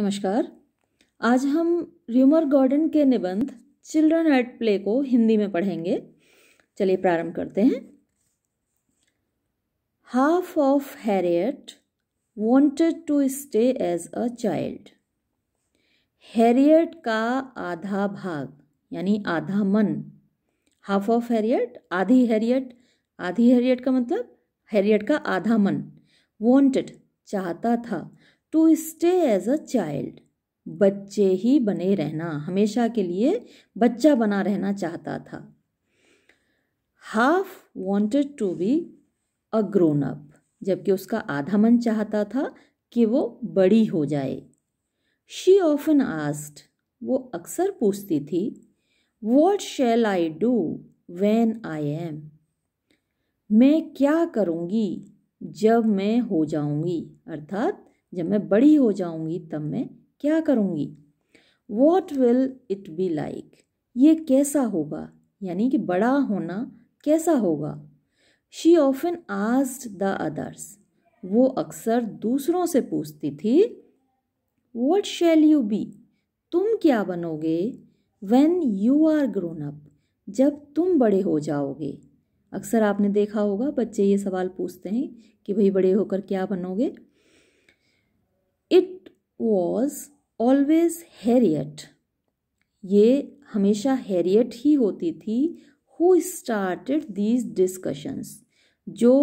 नमस्कार आज हम र्यूमर गार्डन के निबंध चिल्ड्रन एट प्ले को हिंदी में पढ़ेंगे चलिए प्रारंभ करते हैं half of Harriet wanted to stay as a child Harriet का आधा भाग यानी आधा मन हाफ ऑफ हैरियट आधी हैरियट आधी हैरियट का मतलब हैरियट का आधा मन वॉन्टेड चाहता था to stay as a child बच्चे ही बने रहना हमेशा के लिए बच्चा बना रहना चाहता था half wanted to be a grown up जबकि उसका आधा मन चाहता था कि वो बड़ी हो जाए शी ऑफन आस्ट वो अक्सर पूछती थी what shall I do when I am मैं क्या करूँगी जब मैं हो जाऊँगी अर्थात जब मैं बड़ी हो जाऊंगी तब मैं क्या करूंगी what will it be like ये कैसा होगा यानी कि बड़ा होना कैसा होगा शी ऑफन आज द अदर्स वो अक्सर दूसरों से पूछती थी वट शेल यू बी तुम क्या बनोगे when you are grown up जब तुम बड़े हो जाओगे अक्सर आपने देखा होगा बच्चे ये सवाल पूछते हैं कि भाई बड़े होकर क्या बनोगे इट वॉज ऑलवेज हैरियट ये हमेशा हैरियट ही होती थी हु स्टार्टेड दीज डिस्कशंस जो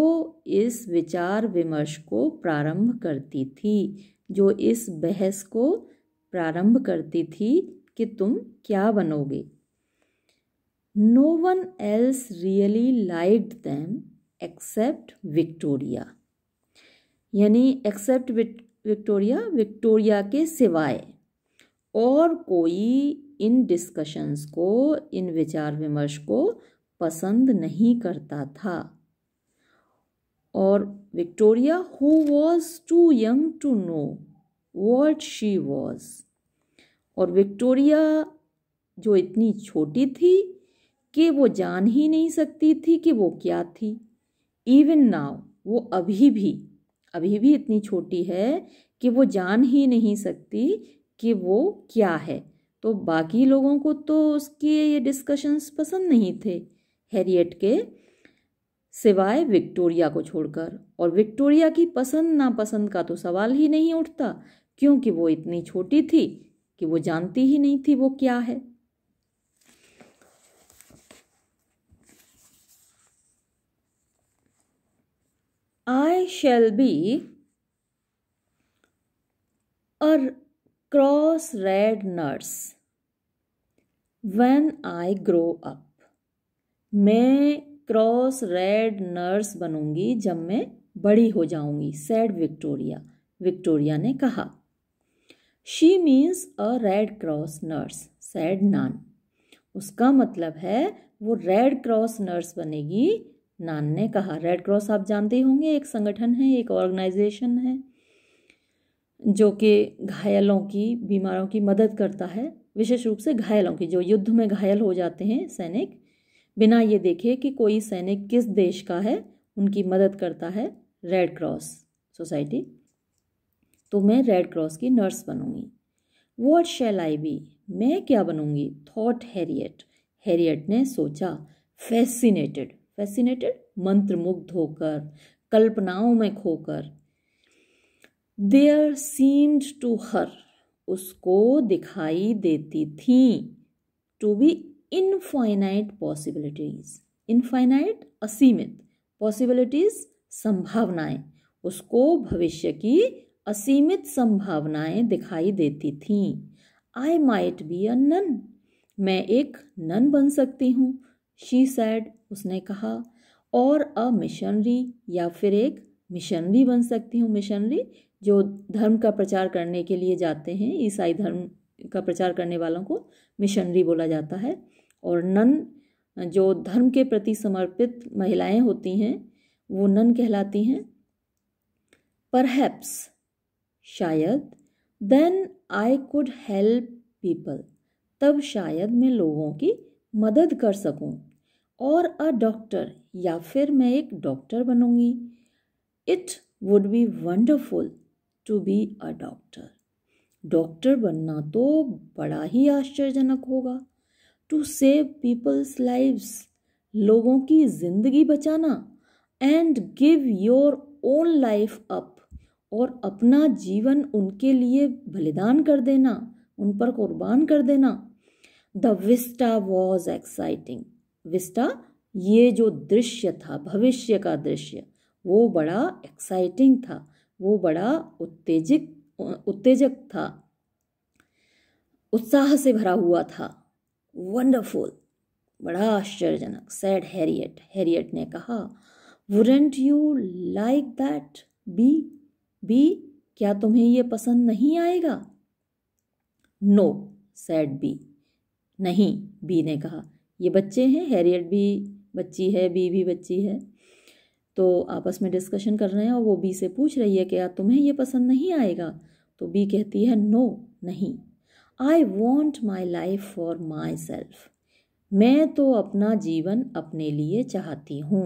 इस विचार विमर्श को प्रारंभ करती थी जो इस बहस को प्रारंभ करती थी कि तुम क्या बनोगे no one else really liked them except Victoria यानी एक्सेप्ट विक्टोरिया विक्टोरिया के सिवाय और कोई इन डिस्कशंस को इन विचार विमर्श को पसंद नहीं करता था और Victoria who was too young to know what she was और विक्टोरिया जो इतनी छोटी थी कि वो जान ही नहीं सकती थी कि वो क्या थी इवन नाउ वो अभी भी अभी भी इतनी छोटी है कि वो जान ही नहीं सकती कि वो क्या है तो बाकी लोगों को तो उसके ये डिस्कशंस पसंद नहीं थे हैरियट के सिवाय विक्टोरिया को छोड़कर और विक्टोरिया की पसंद नापसंद का तो सवाल ही नहीं उठता क्योंकि वो इतनी छोटी थी कि वो जानती ही नहीं थी वो क्या है I shall be a cross red nurse when I grow up मैं क्रॉस रेड नर्स बनूंगी जब मैं बड़ी हो जाऊंगी सैड विक्टोरिया विक्टोरिया ने कहा she means a red cross nurse said Nan उसका मतलब है वो रेड क्रॉस नर्स बनेगी नान ने कहा रेड क्रॉस आप जानते होंगे एक संगठन है एक ऑर्गेनाइजेशन है जो कि घायलों की बीमारों की मदद करता है विशेष रूप से घायलों की जो युद्ध में घायल हो जाते हैं सैनिक बिना ये देखे कि कोई सैनिक किस देश का है उनकी मदद करता है रेड क्रॉस सोसाइटी तो मैं रेड क्रॉस की नर्स बनूंगी वॉट शेल आई बी मैं क्या बनूंगी थॉट हैरियट हैरियट ने सोचा फैसिनेटेड फैसिनेटेड मंत्रमुग्ध होकर कल्पनाओं में खोकर देयर सीम्ड टू हर उसको दिखाई देती थी to be infinite possibilities infinite असीमित पॉसिबिलिटीज संभावनाएं उसको भविष्य की असीमित संभावनाएं दिखाई देती थीं I might be a nun मैं एक नन बन सकती हूँ शी सैड उसने कहा और अ मिशनरी या फिर एक मिशनरी बन सकती हूँ मिशनरी जो धर्म का प्रचार करने के लिए जाते हैं ईसाई धर्म का प्रचार करने वालों को मिशनरी बोला जाता है और नन जो धर्म के प्रति समर्पित महिलाएं होती हैं वो नन कहलाती हैं परहैप्स शायद then I could help people तब शायद मैं लोगों की मदद कर सकूं और अ डॉक्टर या फिर मैं एक डॉक्टर बनूंगी it would be wonderful to be a doctor doctor बनना तो बड़ा ही आश्चर्यजनक होगा टू सेव पीपल्स लाइव्स लोगों की ज़िंदगी बचाना and give your own life up और अपना जीवन उनके लिए बलिदान कर देना उन पर कुर्बान कर देना the vista was exciting vista ये जो दृश्य था भविष्य का दृश्य वो बड़ा एक्साइटिंग था वो बड़ा उत्तेजक उत्तेजक था उत्साह से भरा हुआ था वंडरफुल बड़ा आश्चर्यजनक सैड हैरियट हैरियट ने कहा wouldn't you like that Bee Bee क्या तुम्हें ये पसंद नहीं आएगा नो सैड बी नहीं बी ने कहा ये बच्चे हैं हैरियट भी बच्ची है बी भी बच्ची है तो आपस में डिस्कशन कर रहे हैं और वो बी से पूछ रही है कि यार तुम्हें ये पसंद नहीं आएगा तो बी कहती है नो नहीं I want my life for myself मैं तो अपना जीवन अपने लिए चाहती हूँ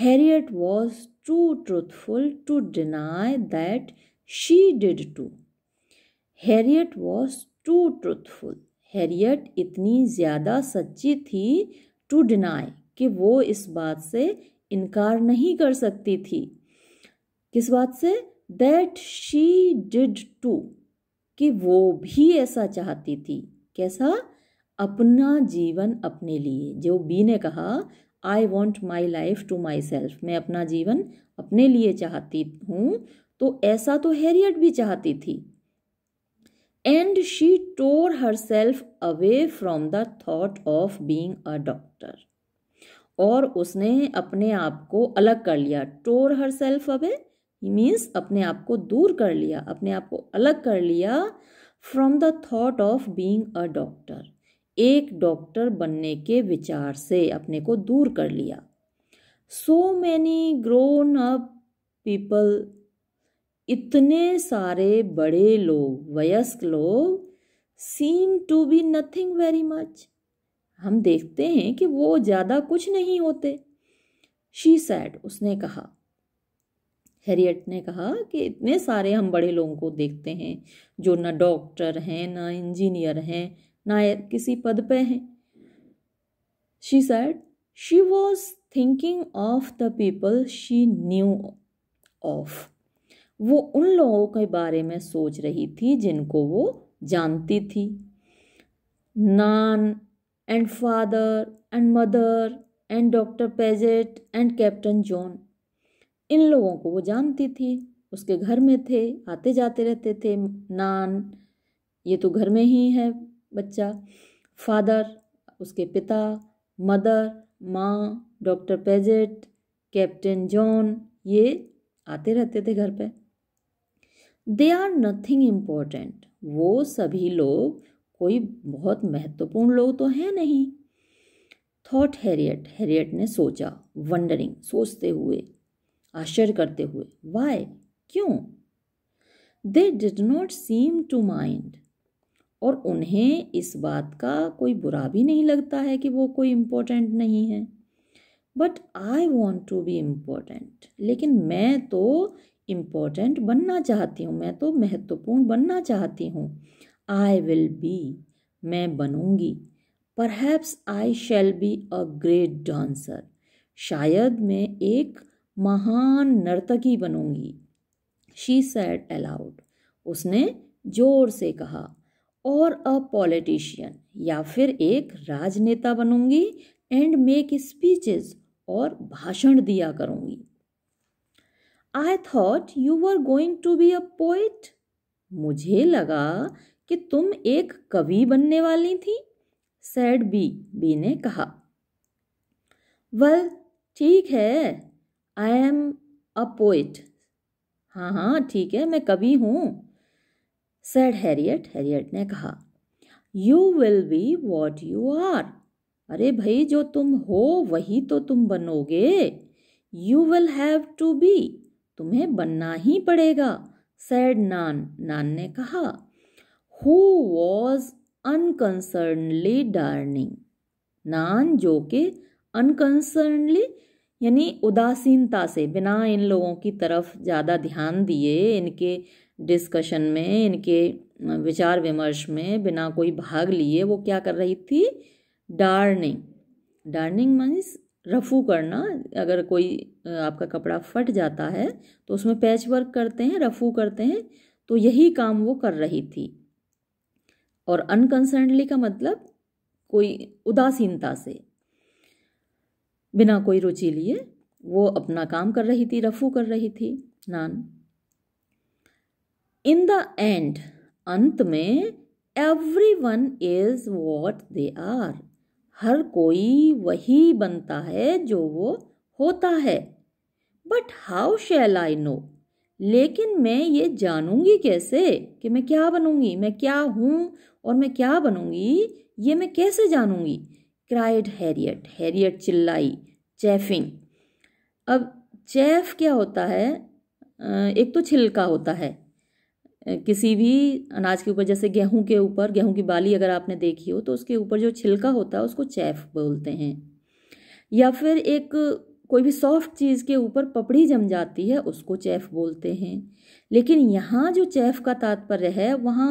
Harriet was too truthful to deny that she did too Harriet was too truthful Harriet इतनी ज़्यादा सच्ची थी टू डिनाई कि वो इस बात से इनकार नहीं कर सकती थी किस बात say that she did to कि वो भी ऐसा चाहती थी कैसा अपना जीवन अपने लिए जो बी ने कहा I want my life to myself मैं अपना जीवन अपने लिए चाहती हूँ तो ऐसा तो हैरियट भी चाहती थी and she tore herself away from the thought of being a doctor और उसने अपने आप को अलग कर लिया tore herself away means अपने आप को दूर कर लिया अपने आप को अलग कर लिया from the thought of being a doctor एक डॉक्टर बनने के विचार से अपने को दूर कर लिया so many grown up people इतने सारे बड़े लोग वयस्क लोग seem to be nothing very much हम देखते हैं कि वो ज़्यादा कुछ नहीं होते शी सैड उसने कहा हैरियट ने कहा कि इतने सारे हम बड़े लोगों को देखते हैं जो ना डॉक्टर हैं ना इंजीनियर हैं ना किसी पद पे हैं she said she was thinking of the people she knew of वो उन लोगों के बारे में सोच रही थी जिनको वो जानती थी Nan and father and mother and doctor Paget and captain John इन लोगों को वो जानती थी उसके घर में थे आते जाते रहते थे नान ये तो घर में ही है बच्चा फादर उसके पिता मदर माँ डॉक्टर पेजेट कैप्टन जॉन ये आते रहते थे घर पे दे आर नथिंग इम्पोर्टेंट वो सभी लोग कोई बहुत महत्वपूर्ण लोग तो हैं नहीं थॉट हैरियट हैरियट ने सोचा वंडरिंग सोचते हुए आश्चर्य करते हुए वाई क्यों they did not seem to mind और उन्हें इस बात का कोई बुरा भी नहीं लगता है कि वो कोई इम्पोर्टेंट नहीं है but I want to be important लेकिन मैं तो इम्पोर्टेंट बनना चाहती हूँ मैं तो महत्वपूर्ण बनना चाहती हूँ आई विल बी मैं बनूँगी perhaps I shall be a great dancer शायद मैं एक महान नर्तकी बनूँगी शी सैड अलाउड उसने जोर से कहा और अ पॉलिटिशियन या फिर एक राजनेता बनूंगी एंड मेक स्पीचेस और भाषण दिया करूँगी I thought you were going to be a poet मुझे लगा कि तुम एक कवि बनने वाली थी सैड बी बी ने कहा वेल ठीक है आई एम अ पोइट हाँ हाँ ठीक है मैं कवि हूँ सैड हैरियट हैरियट ने कहा you will be what you are अरे भाई जो तुम हो वही तो तुम बनोगे you will have to be तुम्हें बनना ही पड़ेगा सैड नान नान ने कहा who was unconcernedly darning Nan जो के अनकंसर्नली यानी उदासीनता से बिना इन लोगों की तरफ ज़्यादा ध्यान दिए इनके डिस्कशन में इनके विचार विमर्श में बिना कोई भाग लिए वो क्या कर रही थी डार्निंग डार्निंग मीन्स रफ़ू करना अगर कोई आपका कपड़ा फट जाता है तो उसमें पैच वर्क करते हैं रफ़ू करते हैं तो यही काम वो कर रही थी और अनकंसर्नली का मतलब कोई उदासीनता से बिना कोई रुचि लिए वो अपना काम कर रही थी रफू कर रही थी नान इन द एंड अंत में everyone is what they are हर कोई वही बनता है जो वो होता है but how shall I know लेकिन मैं ये जानूंगी कैसे कि मैं क्या बनूंगी मैं क्या हूँ और मैं क्या बनूंगी ये मैं कैसे जानूंगी क्राइड हैरियट हैरियट चिल्लाई चैफिंग अब चैफ क्या होता है एक तो छिलका होता है किसी भी अनाज के ऊपर जैसे गेहूं के ऊपर गेहूं की बाली अगर आपने देखी हो तो उसके ऊपर जो छिलका होता है उसको चैफ बोलते हैं या फिर एक कोई भी सॉफ्ट चीज़ के ऊपर पपड़ी जम जाती है उसको चैफ बोलते हैं लेकिन यहाँ जो चैफ का तात्पर्य है वहाँ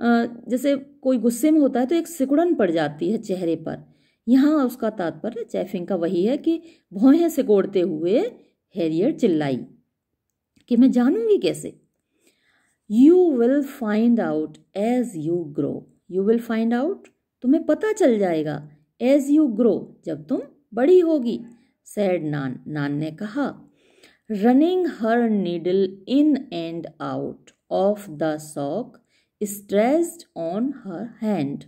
जैसे कोई गुस्से में होता है तो एक सिकुड़न पड़ जाती है चेहरे पर यहाँ उसका तात्पर्य चैफिंग का वही है कि भौहें सिकोड़ते हुए हैरियर चिल्लाई कि मैं जानूंगी कैसे you will find out as you grow you will find out तुम्हें पता चल जाएगा एज यू ग्रो जब तुम बड़ी होगी सैड नान नान ने कहा running her needle in and out of the sock stressed on her hand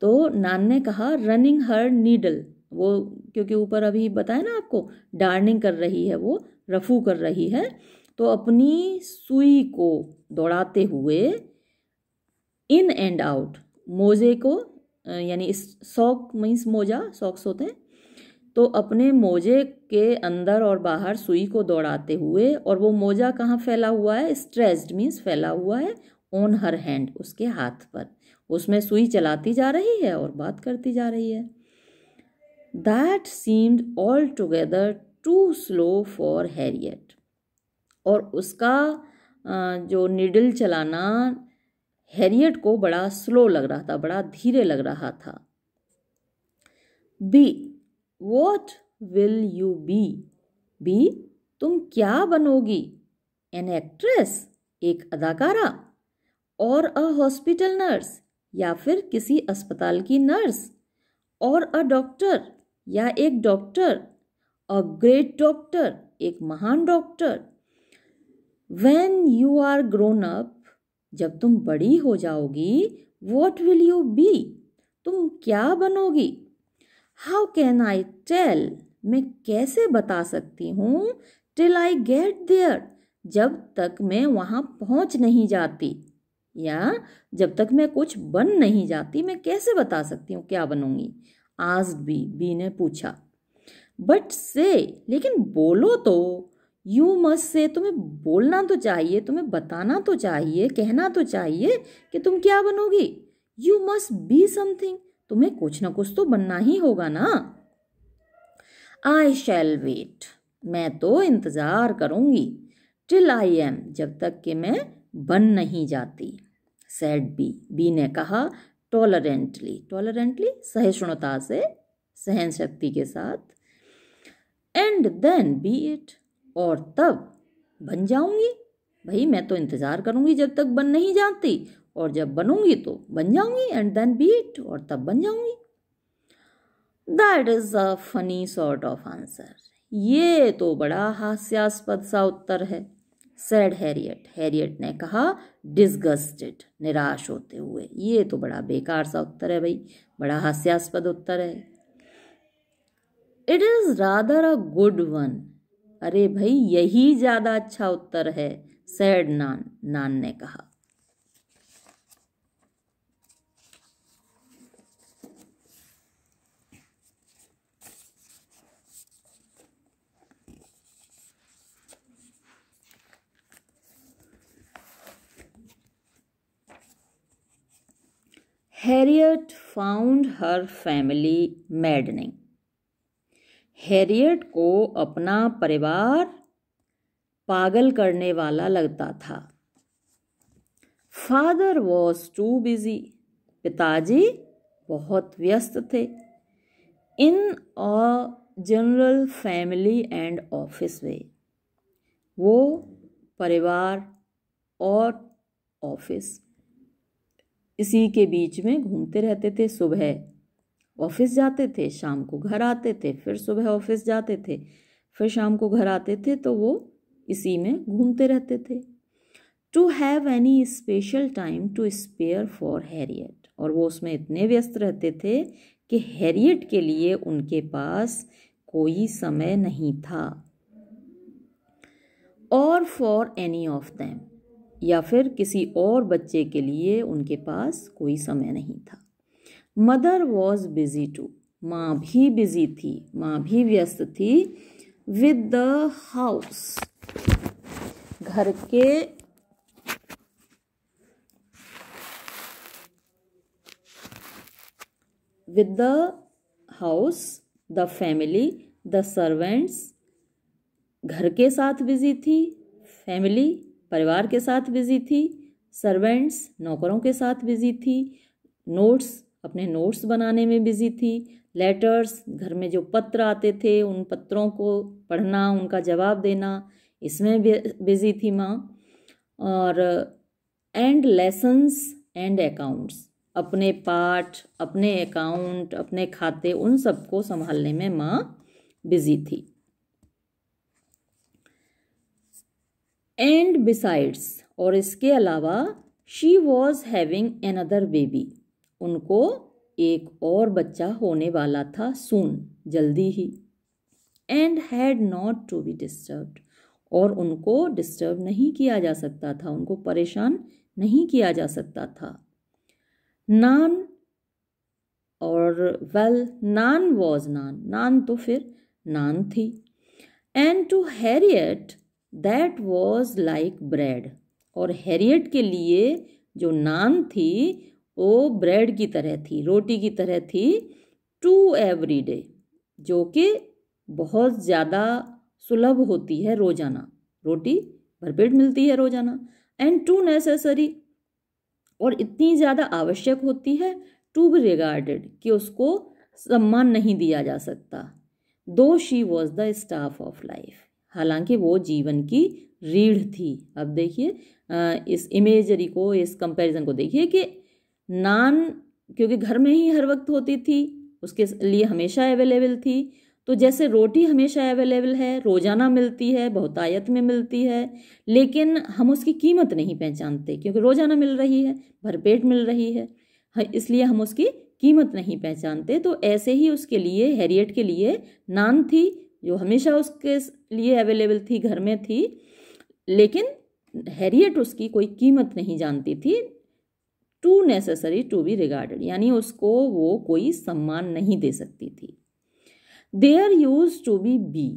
तो नान ने कहा रनिंग हर नीडल वो क्योंकि ऊपर अभी बताया ना आपको डार्निंग कर रही है वो रफू कर रही है तो अपनी सुई को दौड़ाते हुए इन एंड आउट मोजे को यानी इस सॉक मीन्स मोजा सॉक्स होते हैं तो अपने मोजे के अंदर और बाहर सुई को दौड़ाते हुए और वो मोजा कहाँ फैला हुआ है स्ट्रेस्ड मीन्स फैला हुआ है ऑन हर हैंड उसके हाथ पर उसमें सुई चलाती जा रही है और बात करती जा रही है that seemed altogether too slow for Harriet और उसका जो निडल चलाना हैरियट को बड़ा स्लो लग रहा था बड़ा धीरे लग रहा था Bee what will you be Bee तुम क्या बनोगी एन एक्ट्रेस एक अदाकारा और अ हॉस्पिटल नर्स या फिर किसी अस्पताल की नर्स और अ डॉक्टर या एक डॉक्टर अ ग्रेट डॉक्टर एक महान doctor when you are grown up जब तुम बड़ी हो जाओगी वॉट विल यू बी तुम क्या बनोगी हाउ कैन आई टेल मैं कैसे बता सकती हूँ टिल आई गेट देयर जब तक मैं वहाँ पहुँच नहीं जाती या जब तक मैं कुछ बन नहीं जाती मैं कैसे बता सकती हूँ क्या बनूंगी आज बी बी ने पूछा बट से लेकिन बोलो तो यू मस्ट से तुम्हें बोलना तो चाहिए तुम्हें बताना तो चाहिए कहना तो चाहिए कि तुम क्या बनोगी यू मस्ट बी समथिंग तुम्हें कुछ ना कुछ तो बनना ही होगा ना आई शैल वेट मैं तो इंतज़ार करूंगी टिल आई एम जब तक कि मैं बन नहीं जाती सेड बी बी ने कहा टॉलरेंटली टॉलरेंटली सहिष्णुता से सहन शक्ति के साथ एंड देन बी इट और तब बन जाऊंगी भाई मैं तो इंतज़ार करूंगी जब तक बन नहीं जाती और जब बनूंगी तो बन जाऊंगी एंड देन बीट और तब बन जाऊंगी that is a funny sort of answer ये तो बड़ा हास्यास्पद सा उत्तर है सैड हैरियट हैरियट ने कहा डिस्गस्टेड निराश होते हुए ये तो बड़ा बेकार सा उत्तर है भाई बड़ा हास्यास्पद उत्तर है it is rather a good one अरे भाई यही ज्यादा अच्छा उत्तर है सैड नान नान ने कहा Harriet found her family maddening Harriet को अपना परिवार पागल करने वाला लगता था फादर वॉज टू बिजी पिताजी बहुत व्यस्त थे in a general family and office way वो परिवार और ऑफिस इसी के बीच में घूमते रहते थे सुबह ऑफिस जाते थे शाम को घर आते थे फिर सुबह ऑफिस जाते थे फिर शाम को घर आते थे तो वो इसी में घूमते रहते थे to have any special time to spare for Harriet और वो उसमें इतने व्यस्त रहते थे कि हैरियट के लिए उनके पास कोई समय नहीं था और फॉर एनी ऑफ दैम या फिर किसी और बच्चे के लिए उनके पास कोई समय नहीं था मदर वॉज बिजी टू माँ भी बिजी थी माँ भी व्यस्त थी विद द हाउस घर के with the house the family the servants घर के साथ बिजी थी फैमिली परिवार के साथ बिजी थी सर्वेंट्स नौकरों के साथ बिजी थी नोट्स अपने नोट्स बनाने में बिज़ी थी लेटर्स घर में जो पत्र आते थे उन पत्रों को पढ़ना उनका जवाब देना इसमें बिज़ी थी माँ और एंड लेसन्स एंड अकाउंट्स अपने पाठ अपने अकाउंट अपने खाते उन सबको संभालने में माँ बिजी थी एंड बिसाइड्स और इसके अलावा she was having another baby उनको एक और बच्चा होने वाला था सून जल्दी ही and had not to be disturbed और उनको डिस्टर्ब नहीं किया जा सकता था उनको परेशान नहीं किया जा सकता था नान और वेल नान वॉज नान नान तो फिर नान थी and to Harriet that was like bread और हैरियट के लिए जो नान थी वो ब्रेड की तरह थी रोटी की तरह थी टू एवरी डे जो कि बहुत ज़्यादा सुलभ होती है रोज़ाना रोटी भरपेट मिलती है रोज़ाना एंड टू नेसेसरी और इतनी ज़्यादा आवश्यक होती है टू बी रिगार्डेड कि उसको सम्मान नहीं दिया जा सकता though she was the staff of life हालांकि वो जीवन की रीढ़ थी अब देखिए इस इमेजरी को इस कंपैरिजन को देखिए कि नान क्योंकि घर में ही हर वक्त होती थी उसके लिए हमेशा अवेलेबल थी तो जैसे रोटी हमेशा अवेलेबल है रोज़ाना मिलती है बहुतायत में मिलती है लेकिन हम उसकी कीमत नहीं पहचानते क्योंकि रोज़ाना मिल रही है भरपेट मिल रही है हाँ, इसलिए हम उसकी कीमत नहीं पहचानते तो ऐसे ही उसके लिए हैरियट के लिए नान थी जो हमेशा उसके लिए अवेलेबल थी घर में थी लेकिन हैरियट उसकी कोई कीमत नहीं जानती थी too necessary to be regarded यानी उसको वो कोई सम्मान नहीं दे सकती थी there used to be Bea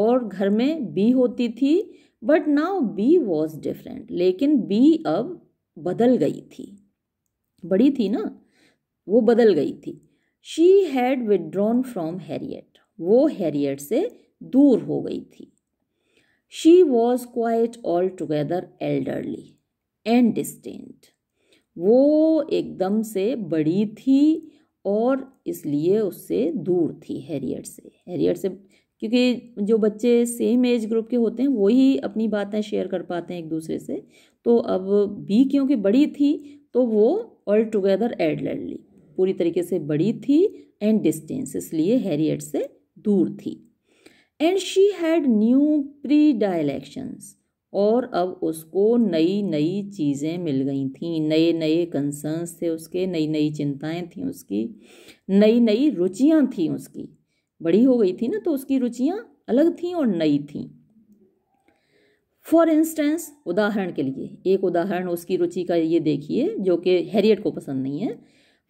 और घर में बी होती थी but now Bea was different लेकिन बी अब बदल गई थी बड़ी थी ना वो बदल गई थी she had withdrawn from Harriet वो हैरियट से दूर हो गई थी she was quite altogether elderly and distant वो एकदम से बड़ी थी और इसलिए उससे दूर थी हैरियट से हैरियट से क्योंकि जो बच्चे सेम एज ग्रुप के होते हैं वही अपनी बातें शेयर कर पाते हैं एक दूसरे से तो अब बी क्योंकि बड़ी थी तो वो ऑल टुगेदर एड लड़ ली पूरी तरीके से बड़ी थी एंड डिस्टेंस इसलिए हैरियट से दूर थी and she had new predilections और अब उसको नई नई चीज़ें मिल गई थी नए नए कंसर्न्स थे उसके नई नई चिंताएं थीं उसकी नई नई रुचियां थी उसकी बड़ी हो गई थी ना तो उसकी रुचियां अलग थीं और नई थीं फॉर इंस्टेंस उदाहरण के लिए एक उदाहरण उसकी रुचि का ये देखिए जो कि हैरियट को पसंद नहीं है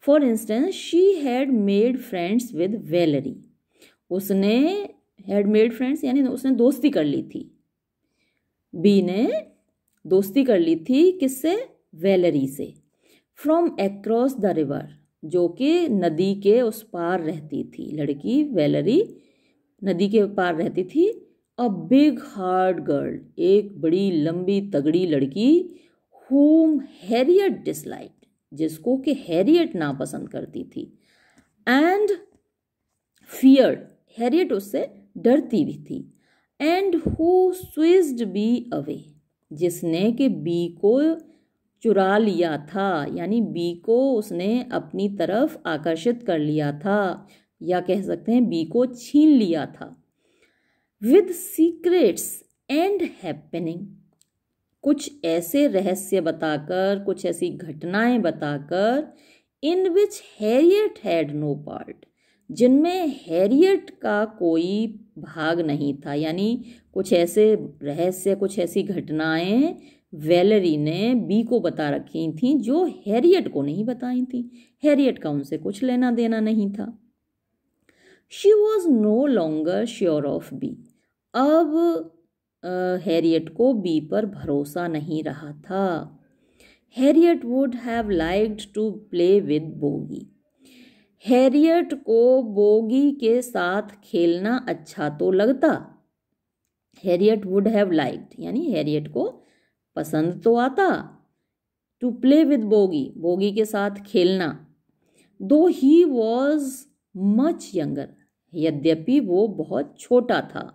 for instance she had made friends with Valerie उसने हैड मेड फ्रेंड्स यानी उसने दोस्ती कर ली थी बी ने दोस्ती कर ली थी किससे वेलरी से फ्रॉम एक्रॉस द रिवर जो कि नदी के उस पार रहती थी लड़की वेलरी नदी के पार रहती थी अ बिग हार्ड गर्ल एक बड़ी लंबी तगड़ी लड़की होम हैरियट डिसलाइक जिसको कि हैरियट नापसंद करती थी एंड फियर हैरियट उससे डरती भी थी and who swished Bea away जिसने कि बी को चुरा लिया था यानी बी को उसने अपनी तरफ आकर्षित कर लिया था या कह सकते हैं बी को छीन लिया था विद सीक्रेट्स एंड हैपनिंग कुछ ऐसे रहस्य बताकर कुछ ऐसी घटनाएं बताकर in which Harriet had no part जिनमें हैरियट का कोई भाग नहीं था यानी कुछ ऐसे रहस्य कुछ ऐसी घटनाएं वेलरी ने बी को बता रखी थी जो हैरियट को नहीं बताई थी हैरियट का उनसे कुछ लेना देना नहीं था she was no longer sure of Bea अब हैरियट uh, को बी पर भरोसा नहीं रहा था Harriet would have liked to play with Bogey Harriet को बोगी के साथ खेलना अच्छा तो लगता हैरियट वुड हैव लाइक्ड यानी हैरियट को पसंद तो आता to play with Bogey Bogey के साथ खेलना दो ही वॉज मच यंगर यद्यपि वो बहुत छोटा था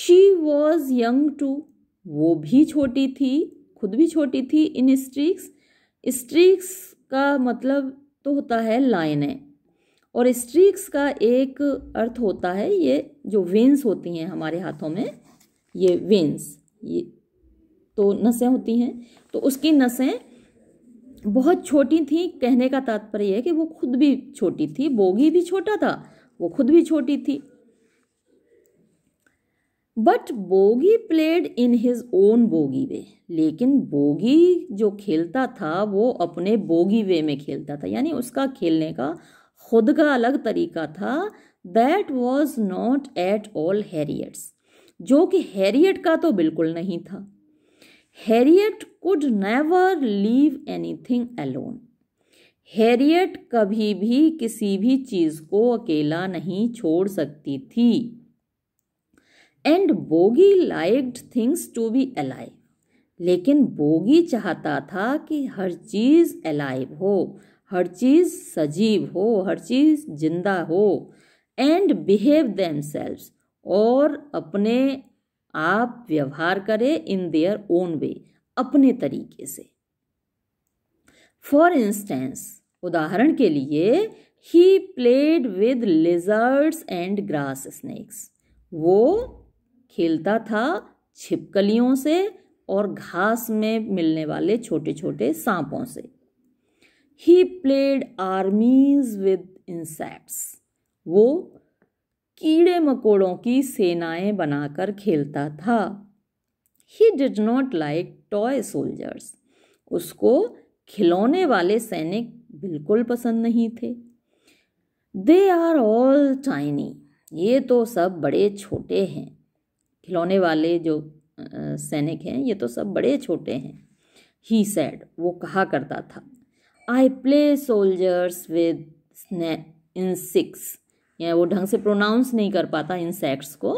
शी वॉज यंग टू वो भी छोटी थी खुद भी छोटी थी इन स्ट्रीक्स स्ट्रीक्स का मतलब तो होता है लाइनें और स्ट्रीक्स का एक अर्थ होता है ये जो वेंस होती हैं हमारे हाथों में ये वेंस ये तो नसें होती हैं तो उसकी नसें बहुत छोटी थी कहने का तात्पर्य है कि वो खुद भी छोटी थी बोगी भी छोटा था वो खुद भी छोटी थी but Bogey played in his own Bogey way लेकिन बोगी जो खेलता था वो अपने बोगी वे में खेलता था यानी उसका खेलने का खुद का अलग तरीका था that was not at all Harriet's जो कि हैरियट का तो बिल्कुल नहीं था Harriet could never leave anything alone Harriet कभी भी किसी भी चीज़ को अकेला नहीं छोड़ सकती थी and Bogey liked things to be alive लेकिन बोगी चाहता था कि हर चीज़ अलाइव हो हर चीज़ सजीव हो हर चीज़ जिंदा हो एंड बिहेव दैम और अपने आप व्यवहार करें इन देयर ओन वे अपने तरीके से फॉर इंस्टेंस उदाहरण के लिए he played with lizards and grass snakes वो खेलता था छिपकलियों से और घास में मिलने वाले छोटे छोटे सांपों से he played armies with insects वो कीड़े मकोड़ों की सेनाएं बनाकर खेलता था he did not like toy soldiers उसको खिलौने वाले सैनिक बिल्कुल पसंद नहीं थे दे आर ऑल टाइनी ये तो सब बड़े छोटे हैं खिलौने वाले जो सैनिक हैं ये तो सब बड़े छोटे हैं ही सैड वो कहा करता था I play soldiers with insects या वो ढंग से प्रोनाउंस नहीं कर पाता इंसेक्ट्स को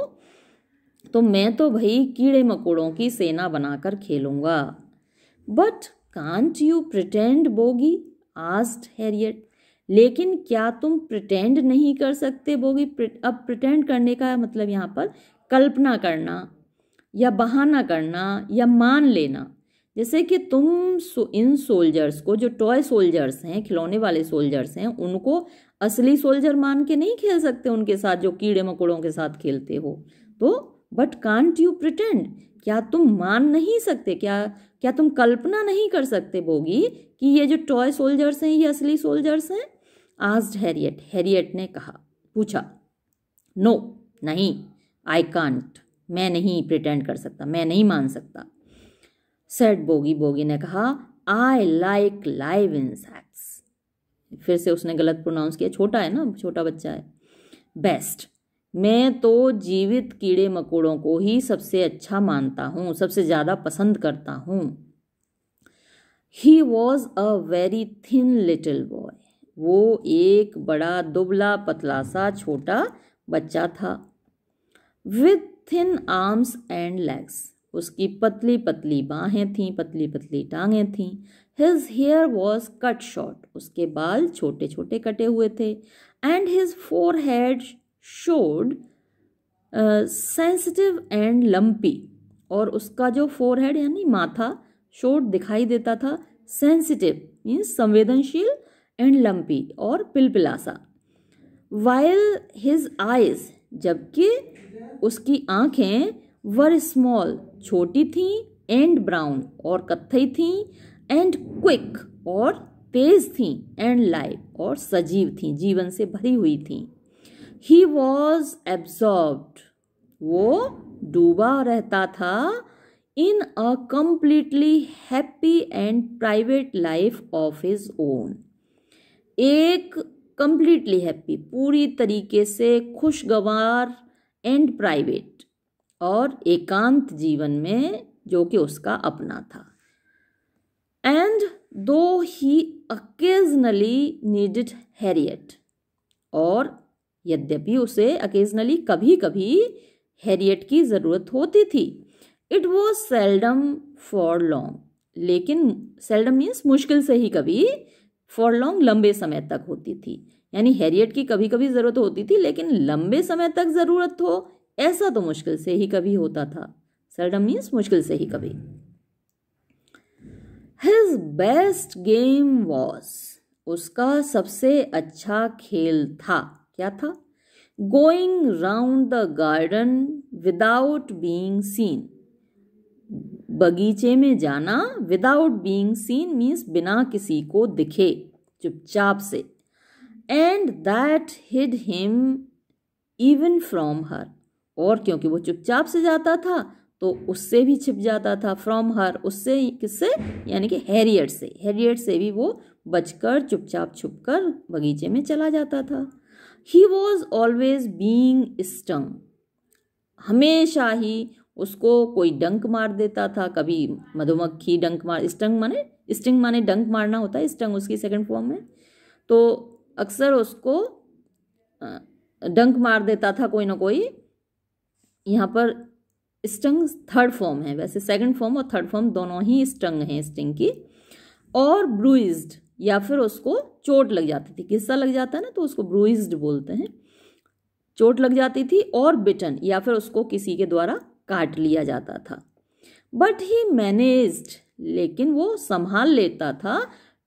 तो मैं तो भाई कीड़े मकोड़ों की सेना बनाकर खेलूँगा but can't you pretend Bogey asked Harriet लेकिन क्या तुम प्रटेंड नहीं कर सकते बोगी अब प्रटेंड करने का मतलब यहाँ पर कल्पना करना या बहाना करना या मान लेना जैसे कि तुम इन सोल्जर्स को जो टॉय सोल्जर्स हैं खिलौने वाले सोल्जर्स हैं उनको असली सोल्जर मान के नहीं खेल सकते उनके साथ जो कीड़े मकोड़ों के साथ खेलते हो तो बट कांट यू प्रिटेंड क्या तुम मान नहीं सकते क्या क्या तुम कल्पना नहीं कर सकते बोगी कि ये जो टॉय सोल्जर्स हैं ये असली सोल्जर्स हैं आस्ड हैरियट हैरियट ने कहा पूछा नो no, नहीं आई कांट मैं नहीं प्रिटेंड कर सकता मैं नहीं मान सकता सेट बोगी बोगी ने कहा आई लाइक लाइव इंसेक्ट्स फिर से उसने गलत प्रोनाउंस किया छोटा है ना छोटा बच्चा है बेस्ट मैं तो जीवित कीड़े मकोड़ों को ही सबसे अच्छा मानता हूँ सबसे ज़्यादा पसंद करता हूँ he was a very thin little boy वो एक बड़ा दुबला पतला सा छोटा बच्चा था with thin arms and legs उसकी पतली पतली बाहें थीं पतली पतली टांगें थीं his hair was cut short उसके बाल छोटे छोटे कटे हुए थे and his forehead showed sensitive and lumpy और उसका जो फोर हेड यानी माथा शोड दिखाई देता था सेंसिटिव मीन्स संवेदनशील एंड लम्पी और पिलपिलासा वाइल हिज आइज जबकि उसकी आँखें वर स्मॉल छोटी थीं एंड ब्राउन और कत्थई थी एंड क्विक और तेज थी एंड लाइव और सजीव थी जीवन से भरी हुई थी ही वॉज एब्जॉर्ब्ड वो डूबा रहता था in a completely happy and private life of his own एक कम्प्लीटली हैप्पी पूरी तरीके से खुशगवार एंड प्राइवेट और एकांत जीवन में जो कि उसका अपना था एंड दो ही अकेजनली नीडिड हैरियट और यद्यपि उसे अकेजनली कभी कभी हैरियट की ज़रूरत होती थी it was seldom for long लेकिन सेल्डम मीन्स मुश्किल से ही कभी फॉर लॉन्ग लंबे समय तक होती थी यानी हैरियट की कभी कभी ज़रूरत होती थी लेकिन लंबे समय तक ज़रूरत हो ऐसा तो मुश्किल से ही कभी होता था सरडम मीन्स मुश्किल से ही कभी हिज बेस्ट गेम वॉज उसका सबसे अच्छा खेल था क्या था going round the garden without being seen बगीचे में जाना विदाउट बींग सीन मीन्स बिना किसी को दिखे चुपचाप से and that hid him even from her और क्योंकि वो चुपचाप से जाता था तो उससे भी छिप जाता था फ्रॉम हर उससे किससे यानी कि हैरियट से हैरियट से भी वो बचकर चुपचाप छुप कर बगीचे में चला जाता था he was always being stung हमेशा ही उसको कोई डंक मार देता था कभी मधुमक्खी डंक मार स्टंग माने स्टिंग माने डंक मारना होता है स्टंग उसकी सेकंड फॉर्म में तो अक्सर उसको डंक मार देता था कोई ना कोई यहाँ पर स्टंग थर्ड फॉर्म है वैसे सेकंड फॉर्म और थर्ड फॉर्म दोनों ही स्टंग हैं स्टिंग की और ब्रूइज्ड या फिर उसको चोट लग जाती थी किस्सा लग जाता है ना तो उसको ब्रूइज्ड बोलते हैं चोट लग जाती थी और बिटन या फिर उसको किसी के द्वारा काट लिया जाता था बट ही मैनेज्ड लेकिन वो संभाल लेता था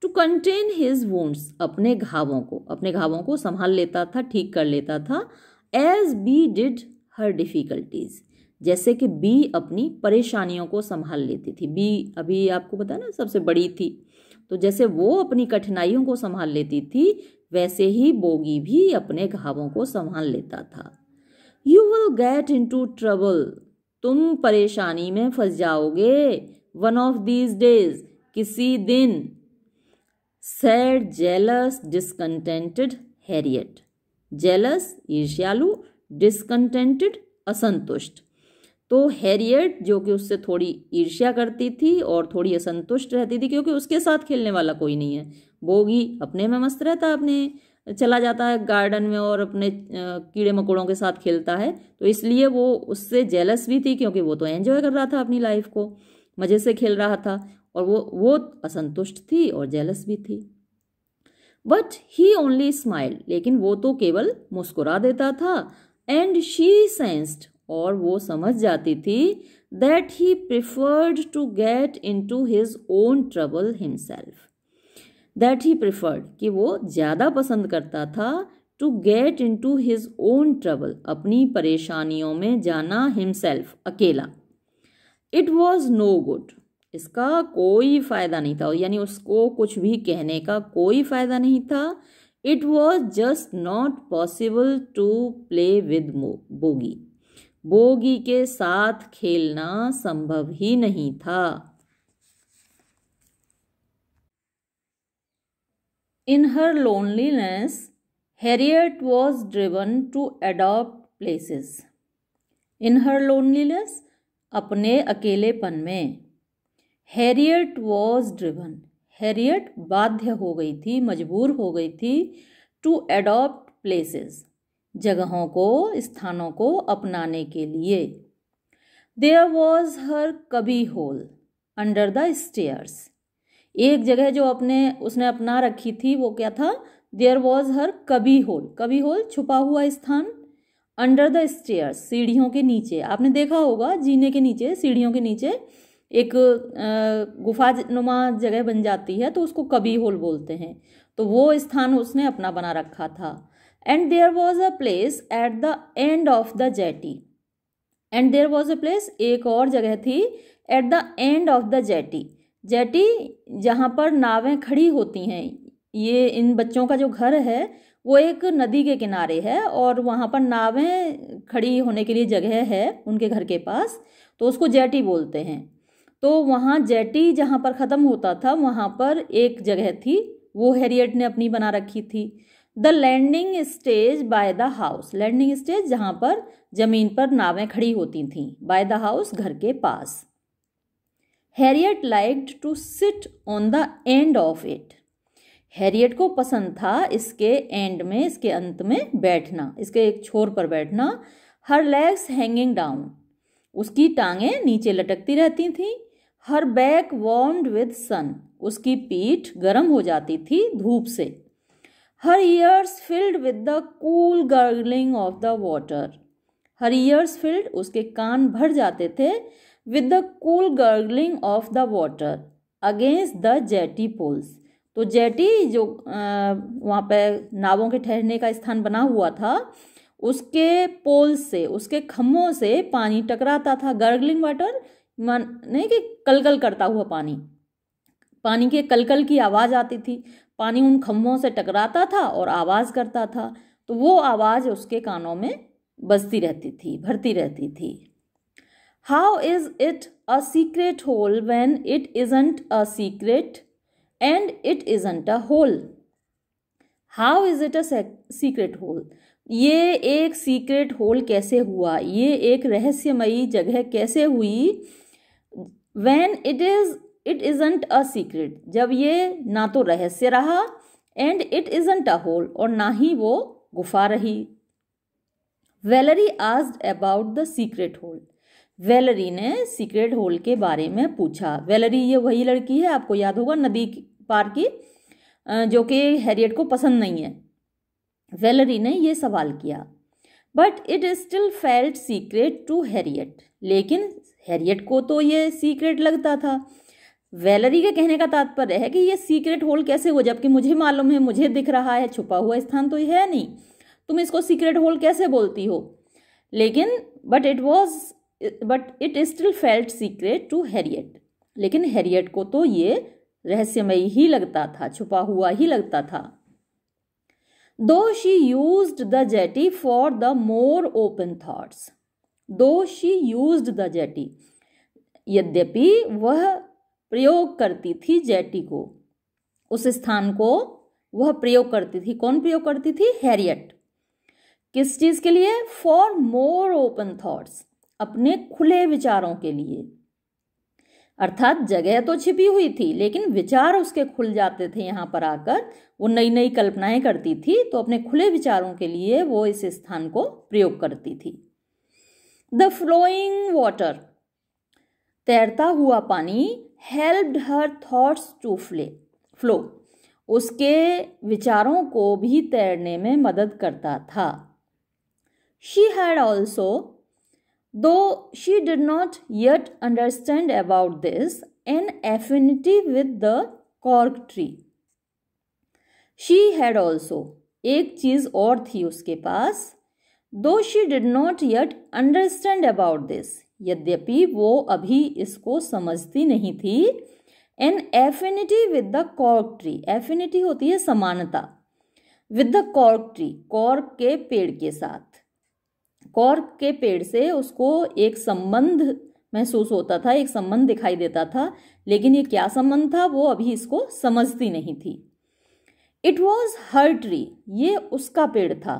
टू कंटेन हिज वोंड्स अपने घावों को अपने घावों को संभाल लेता था ठीक कर लेता था as Bea did her difficulties जैसे कि बी अपनी परेशानियों को संभाल लेती थी बी अभी आपको पता ना सबसे बड़ी थी तो जैसे वो अपनी कठिनाइयों को संभाल लेती थी वैसे ही बोगी भी अपने घावों को संभाल लेता था you will get into trouble तुम परेशानी में फंस जाओगे वन ऑफ दीज डेज किसी दिन sad jealous discontented Harriet jealous ईर्ष्यालु डिसकंटेंटेड असंतुष्ट तो हैरियट जो कि उससे थोड़ी ईर्ष्या करती थी और थोड़ी असंतुष्ट रहती थी क्योंकि उसके साथ खेलने वाला कोई नहीं है बोगी अपने में मस्त रहता अपने चला जाता है गार्डन में और अपने कीड़े मकोड़ों के साथ खेलता है तो इसलिए वो उससे जेलस भी थी क्योंकि वो तो एंजॉय कर रहा था अपनी लाइफ को मज़े से खेल रहा था और वो वो असंतुष्ट थी और जेलस भी थी बट ही ओनली स्माइल लेकिन वो तो केवल मुस्कुरा देता था एंड शी सेंस्ड और वो समझ जाती थी that he preferred to get into his own trouble himself that he preferred कि वो ज़्यादा पसंद करता था to get into his own trouble अपनी परेशानियों में जाना हिमसेल्फ अकेला इट वॉज नो गुड इसका कोई फ़ायदा नहीं था यानी उसको कुछ भी कहने का कोई फ़ायदा नहीं था it was just not possible to play with Bogey Bogey के साथ खेलना संभव ही नहीं था In her loneliness, Harriet was driven to adopt places. In her loneliness, अपने अकेलेपन में हैरियट वॉज ड्रिवन हैरियट बाध्य हो गई थी मजबूर हो गई थी टू एडॉप्ट प्लेसेस जगहों को स्थानों को अपनाने के लिए देयर वॉज हर कबी होल अंडर द स्टेयर्स एक जगह जो अपने उसने अपना रखी थी वो क्या था देयर वॉज हर कभी होल कभी होल छुपा हुआ स्थान अंडर द स्टेयर सीढ़ियों के नीचे आपने देखा होगा जीने के नीचे सीढ़ियों के नीचे एक गुफा नुमा जगह बन जाती है तो उसको कभी होल बोलते हैं तो वो स्थान उसने अपना बना रखा था and there was a place at the end of the jetty and there was a place एक और जगह थी at the end of the jetty jetty जहाँ पर नावें खड़ी होती हैं ये इन बच्चों का जो घर है वो एक नदी के किनारे है और वहाँ पर नावें खड़ी होने के लिए जगह है उनके घर के पास तो उसको जेटी बोलते हैं तो वहाँ जेटी जहाँ पर ख़त्म होता था वहाँ पर एक जगह थी वो हैरियट ने अपनी बना रखी थी the landing stage by the house landing stage जहाँ पर ज़मीन पर नावें खड़ी होती थीं बाय द हाउस घर के पास Harriet liked to sit on the end of it Harriet को पसंद था इसके एंड में इसके अंत में बैठना इसके एक छोर पर बैठना हर लेग्स हैंगिंग डाउन उसकी टांगें नीचे लटकती रहती थीं हर बैक वॉर्म्ड विद सन उसकी पीठ गर्म हो जाती थी धूप से her ears filled with the cool gurgling of the water her ears filled उसके कान भर जाते थे with the cool gurgling of the water against the jetty poles तो जेटी जो वहाँ पे नावों के ठहरने का स्थान बना हुआ था उसके पोल से उसके खम्भों से पानी टकराता था गर्गलिंग वाटर माने कि कलकल करता हुआ पानी पानी के कलकल की आवाज़ आती थी पानी उन खम्भों से टकराता था और आवाज़ करता था तो वो आवाज़ उसके कानों में बजती रहती थी भरती रहती थी how is it a secret hole when it isn't a secret and it isn't a hole how is it a secret hole ये एक सीक्रेट होल कैसे हुआ ये एक रहस्यमयी जगह कैसे हुई when it is it isn't a secret जब ये ना तो रहस्य रहा and it isn't a hole और ना ही वो गुफा रही वेलरी आज about the secret hole Valerie ने सीक्रेट होल के बारे में पूछा वेलरी ये वही लड़की है आपको याद होगा नदी पार की जो कि हैरियट को पसंद नहीं है वेलरी ने ये सवाल किया but it is still felt secret to Harriet लेकिन हैरियट को तो ये सीक्रेट लगता था वेलरी के कहने का तात्पर्य है कि ये सीक्रेट होल कैसे हुआ जबकि मुझे मालूम है मुझे दिख रहा है छुपा हुआ स्थान तो है नहीं तुम इसको सीक्रेट होल कैसे बोलती हो लेकिन but it was but it still felt secret to Harriet लेकिन हैरियट को तो ये रहस्यमयी ही लगता था छुपा हुआ ही लगता था though she used the jetty for the more open thoughts though she used the jetty यद्यपि वह प्रयोग करती थी जेटी को उस स्थान को वह प्रयोग करती थी कौन प्रयोग करती थी हैरियट किस चीज के लिए फॉर मोर ओपन थाट्स अपने खुले विचारों के लिए अर्थात जगह तो छिपी हुई थी लेकिन विचार उसके खुल जाते थे यहाँ पर आकर वो नई नई कल्पनाएं करती थी तो अपने खुले विचारों के लिए वो इस स्थान को प्रयोग करती थी द फ्लोइंग वाटर तैरता हुआ पानी हेल्प्ड हर थॉट्स टू फ्ले फ्लो उसके विचारों को भी तैरने में मदद करता था she had also Though she did not yet understand about this, an affinity with the cork tree. She had also एक चीज़ और थी उसके पास though she did not yet understand about this यद्यपि वो अभी इसको समझती नहीं थी an affinity with the cork tree affinity होती है समानता with the cork tree cork के पेड़ के साथ कॉर्क के पेड़ से उसको एक संबंध महसूस होता था एक संबंध दिखाई देता था लेकिन ये क्या संबंध था वो अभी इसको समझती नहीं थी इट वॉज हर ट्री ये उसका पेड़ था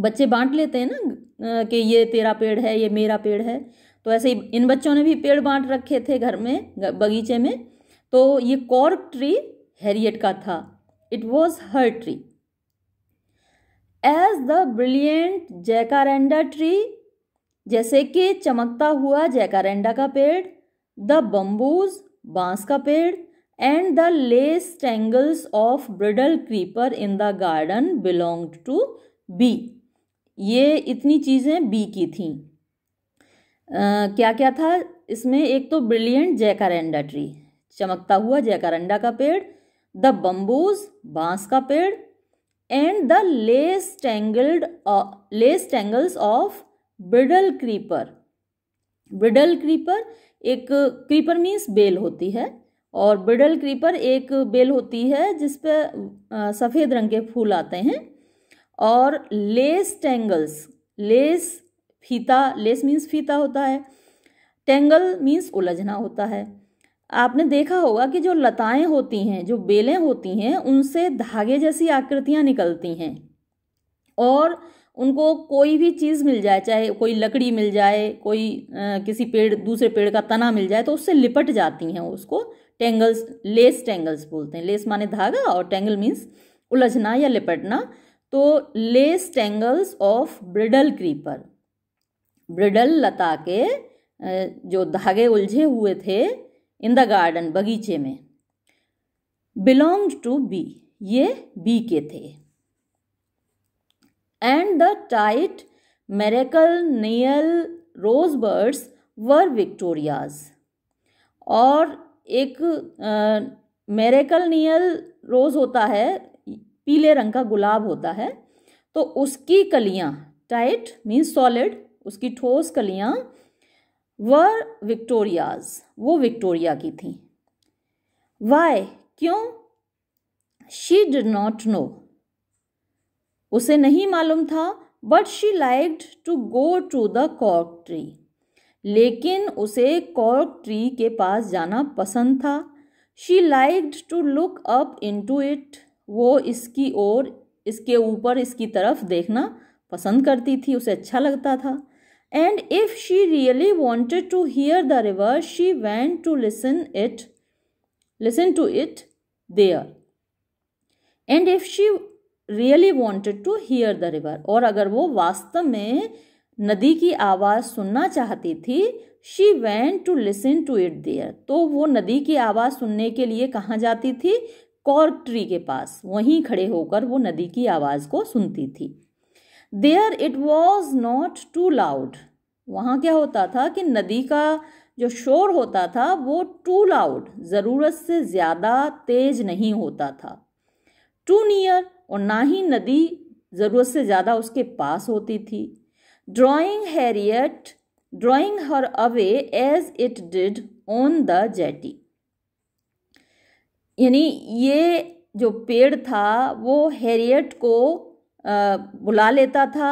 बच्चे बांट लेते हैं ना कि ये तेरा पेड़ है ये मेरा पेड़ है तो ऐसे ही इन बच्चों ने भी पेड़ बांट रखे थे घर में बगीचे में तो ये कॉर्क ट्री हैरियट का था it was her tree as the brilliant jacaranda tree जैसे कि चमकता हुआ जैकारेंडा का पेड़ द बम्बूज बांस का पेड़ and the lace tangles of bridal creeper in the garden belong to Bea ये इतनी चीज़ें बी की थी क्या क्या था इसमें एक तो ब्रिलियंट जैकारेंडा ट्री चमकता हुआ जैकारेंडा का पेड़ द बम्बूज बांस का पेड़ and the lace tangled lace tangles of bridal creeper bridal creeper एक क्रीपर मीन्स बेल होती है और ब्रिडल क्रीपर एक बेल होती है जिस पर सफ़ेद रंग के फूल आते हैं और लेस टेंगल्स लेस फीता लेस मीन्स फीता होता है टेंगल मीन्स उलझना होता है आपने देखा होगा कि जो लताएं होती हैं जो बेलें होती हैं उनसे धागे जैसी आकृतियां निकलती हैं और उनको कोई भी चीज़ मिल जाए चाहे कोई लकड़ी मिल जाए कोई आ, किसी पेड़ दूसरे पेड़ का तना मिल जाए तो उससे लिपट जाती हैं उसको टेंगल्स लेस टेंगल्स बोलते हैं लेस माने धागा और टेंगल मीन्स उलझना या लिपटना तो lace tangles of bridal creeper bridal लता के जो धागे उलझे हुए थे इन द गार्डन बगीचे में बिलोंग टू बी ये बी के थे and the tight Marechal Niel rose buds were Victoria's और एक मेरेकल नियल रोज़ होता है पीले रंग का गुलाब होता है तो उसकी कलियां टाइट मीन्स सॉलिड उसकी ठोस कलियां वर विक्टोरियाज वो विक्टोरिया की थी वाई क्यों शी डिड नॉट नो उसे नहीं मालूम था but she liked to go to the cork tree लेकिन उसे कॉर्क ट्री के पास जाना पसंद था she liked to look up into it वो इसकी ओर इसके ऊपर इसकी तरफ देखना पसंद करती थी उसे अच्छा लगता था and if she really wanted to hear the river she went to listen it listen to it there and if she really wanted to hear the river और अगर वो वास्तव में नदी की आवाज सुनना चाहती थी she went to listen to it there तो वो नदी की आवाज सुनने के लिए कहाँ जाती थी कॉर्क ट्री के पास वहीं खड़े होकर वो नदी की आवाज को सुनती थी there it was not too loud वहाँ क्या होता था कि नदी का जो शोर होता था वो टू लाउड ज़रूरत से ज़्यादा तेज नहीं होता था टू नियर और ना ही नदी ज़रूरत से ज़्यादा उसके पास होती थी drawing Harriet drawing her away as it did on the jetty यानी ये जो पेड़ था वो हैरियट को बुला लेता था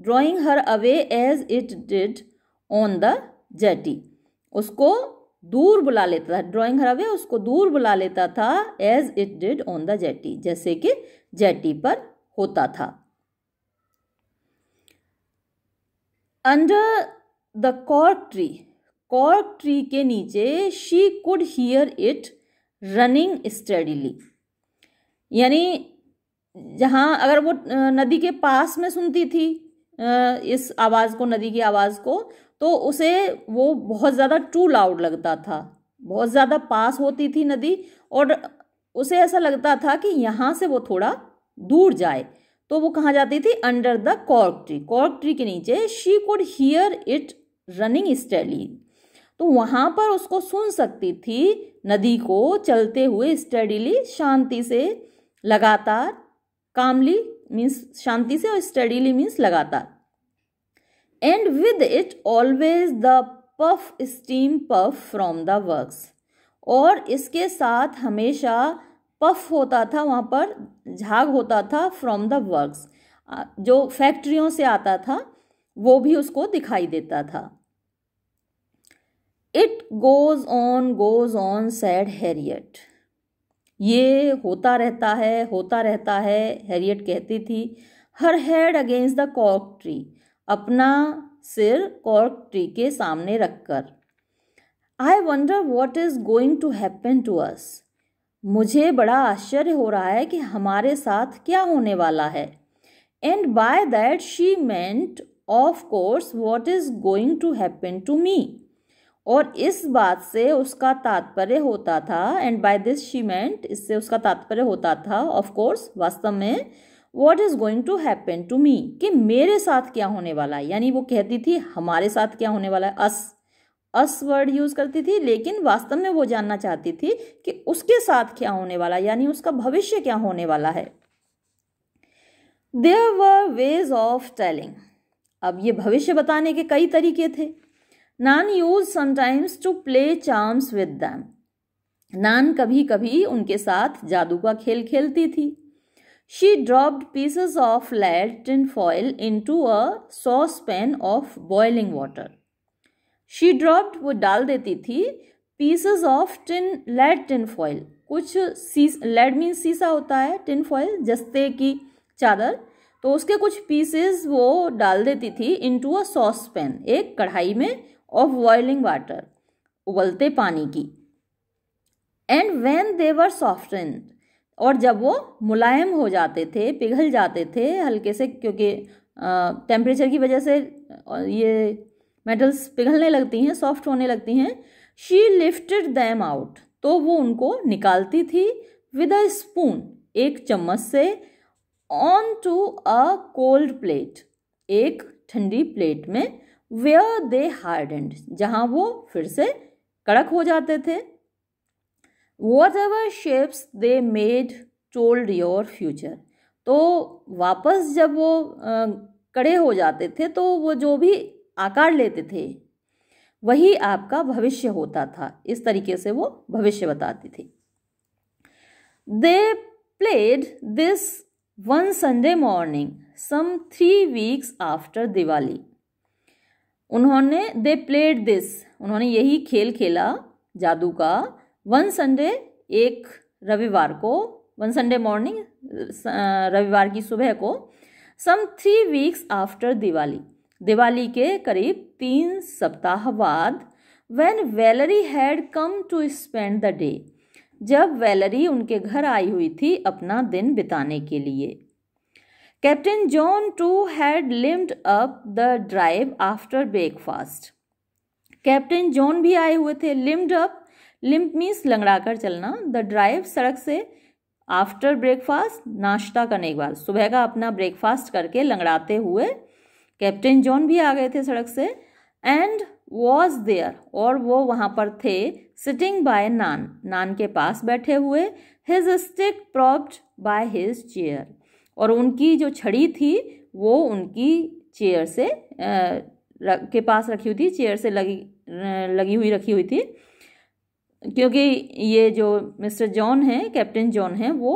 drawing her away as it did on the jetty उसको दूर बुला लेता था ड्रॉइंग हर अवे उसको दूर बुला लेता था as it did on the jetty जैसे कि जेटी पर होता था under the cork tree cork tree के नीचे she could hear it running steadily यानी जहाँ अगर वो नदी के पास में सुनती थी इस आवाज़ को नदी की आवाज़ को तो उसे वो बहुत ज़्यादा टू लाउड लगता था बहुत ज़्यादा पास होती थी नदी और उसे ऐसा लगता था कि यहाँ से वो थोड़ा दूर जाए तो वो कहाँ जाती थी under the cork tree cork tree के नीचे she could hear it running stilly तो वहाँ पर उसको सुन सकती थी नदी को चलते हुए स्टडीली शांति से लगातार कामली मीन्स शांति से और स्टडीली मीन्स लगातार and with it always the puff steam puff from the works और इसके साथ हमेशा पफ होता था वहाँ पर झाग होता था फ्रॉम द वर्क्स जो फैक्ट्रियों से आता था वो भी उसको दिखाई देता था it goes on goes on said Harriet ये होता रहता है होता रहता है हैरियट कहती थी her head against the cork tree अपना सिर कॉर्क ट्री के सामने रखकर I wonder what is going to happen to us मुझे बड़ा आश्चर्य हो रहा है कि हमारे साथ क्या होने वाला है and by that she meant of course what is going to happen to me और इस बात से उसका तात्पर्य होता था and by this she meant इससे उसका तात्पर्य होता था ऑफ कोर्स वास्तव में what is going to happen to me कि मेरे साथ क्या होने वाला है यानी वो कहती थी हमारे साथ क्या होने वाला है अस अस वर्ड यूज़ करती थी लेकिन वास्तव में वो जानना चाहती थी कि उसके साथ क्या होने वाला यानी उसका भविष्य क्या होने वाला है there were ways of telling अब ये भविष्य बताने के कई तरीके थे Nan used sometimes to play charms with them Nan कभी कभी उनके साथ जादू का खेल खेलती थी she dropped pieces of lead tin foil into a saucepan of boiling water she dropped वो डाल देती थी pieces of tin lead tin foil कुछ सीस लेड मीन सीसा होता है टिन फॉयल जस्ते की चादर तो उसके कुछ पीसेस वो डाल देती थी टू अ सॉस पैन एक कढ़ाई में ऑफ बॉइलिंग वाटर उबलते पानी की एंड वेन देवर सॉफ्टन और जब वो मुलायम हो जाते थे पिघल जाते थे हल्के से क्योंकि टेम्परेचर की वजह से ये मेटल्स पिघलने लगती हैं सॉफ्ट होने लगती हैं शी लिफ्टेड दैम आउट तो वो उनको निकालती थी विद अ स्पून एक चम्मच से on to a cold plate एक ठंडी प्लेट में वेयर दे हार्डेंड जहाँ वो फिर से कड़क हो जाते थे whatever shapes they made told your future तो वापस जब वो कड़े हो जाते थे तो वो जो भी आकार लेते थे वही आपका भविष्य होता था इस तरीके से वो भविष्य बताती थी they played this one Sunday morning some three weeks after Diwali उन्होंने दे प्लेड दिस उन्होंने यही खेल खेला जादू का वन संडे एक रविवार को वन संडे मॉर्निंग रविवार की सुबह को some three weeks after Diwali Diwali के करीब तीन सप्ताह बाद when Valerie had come to spend the day जब वेलरी उनके घर आई हुई थी अपना दिन बिताने के लिए Captain John too had limped up the drive after breakfast Captain John भी आए हुए थे लिम्ड अप लिम्प मीन्स लंगड़ाकर चलना द ड्राइव सड़क से आफ्टर ब्रेकफास्ट नाश्ता करने के बाद सुबह का अपना ब्रेकफास्ट करके लंगड़ाते हुए कैप्टन जॉन भी आ गए थे सड़क से एंड वॉज देयर और वो वहाँ पर थे सिटिंग बाय नान नान के पास बैठे हुए his stick propped by his chair और उनकी जो छड़ी थी वो उनकी चेयर से के पास रखी हुई थी चेयर से लगी लगी हुई रखी हुई थी क्योंकि ये जो मिस्टर जॉन हैं कैप्टन जॉन हैं वो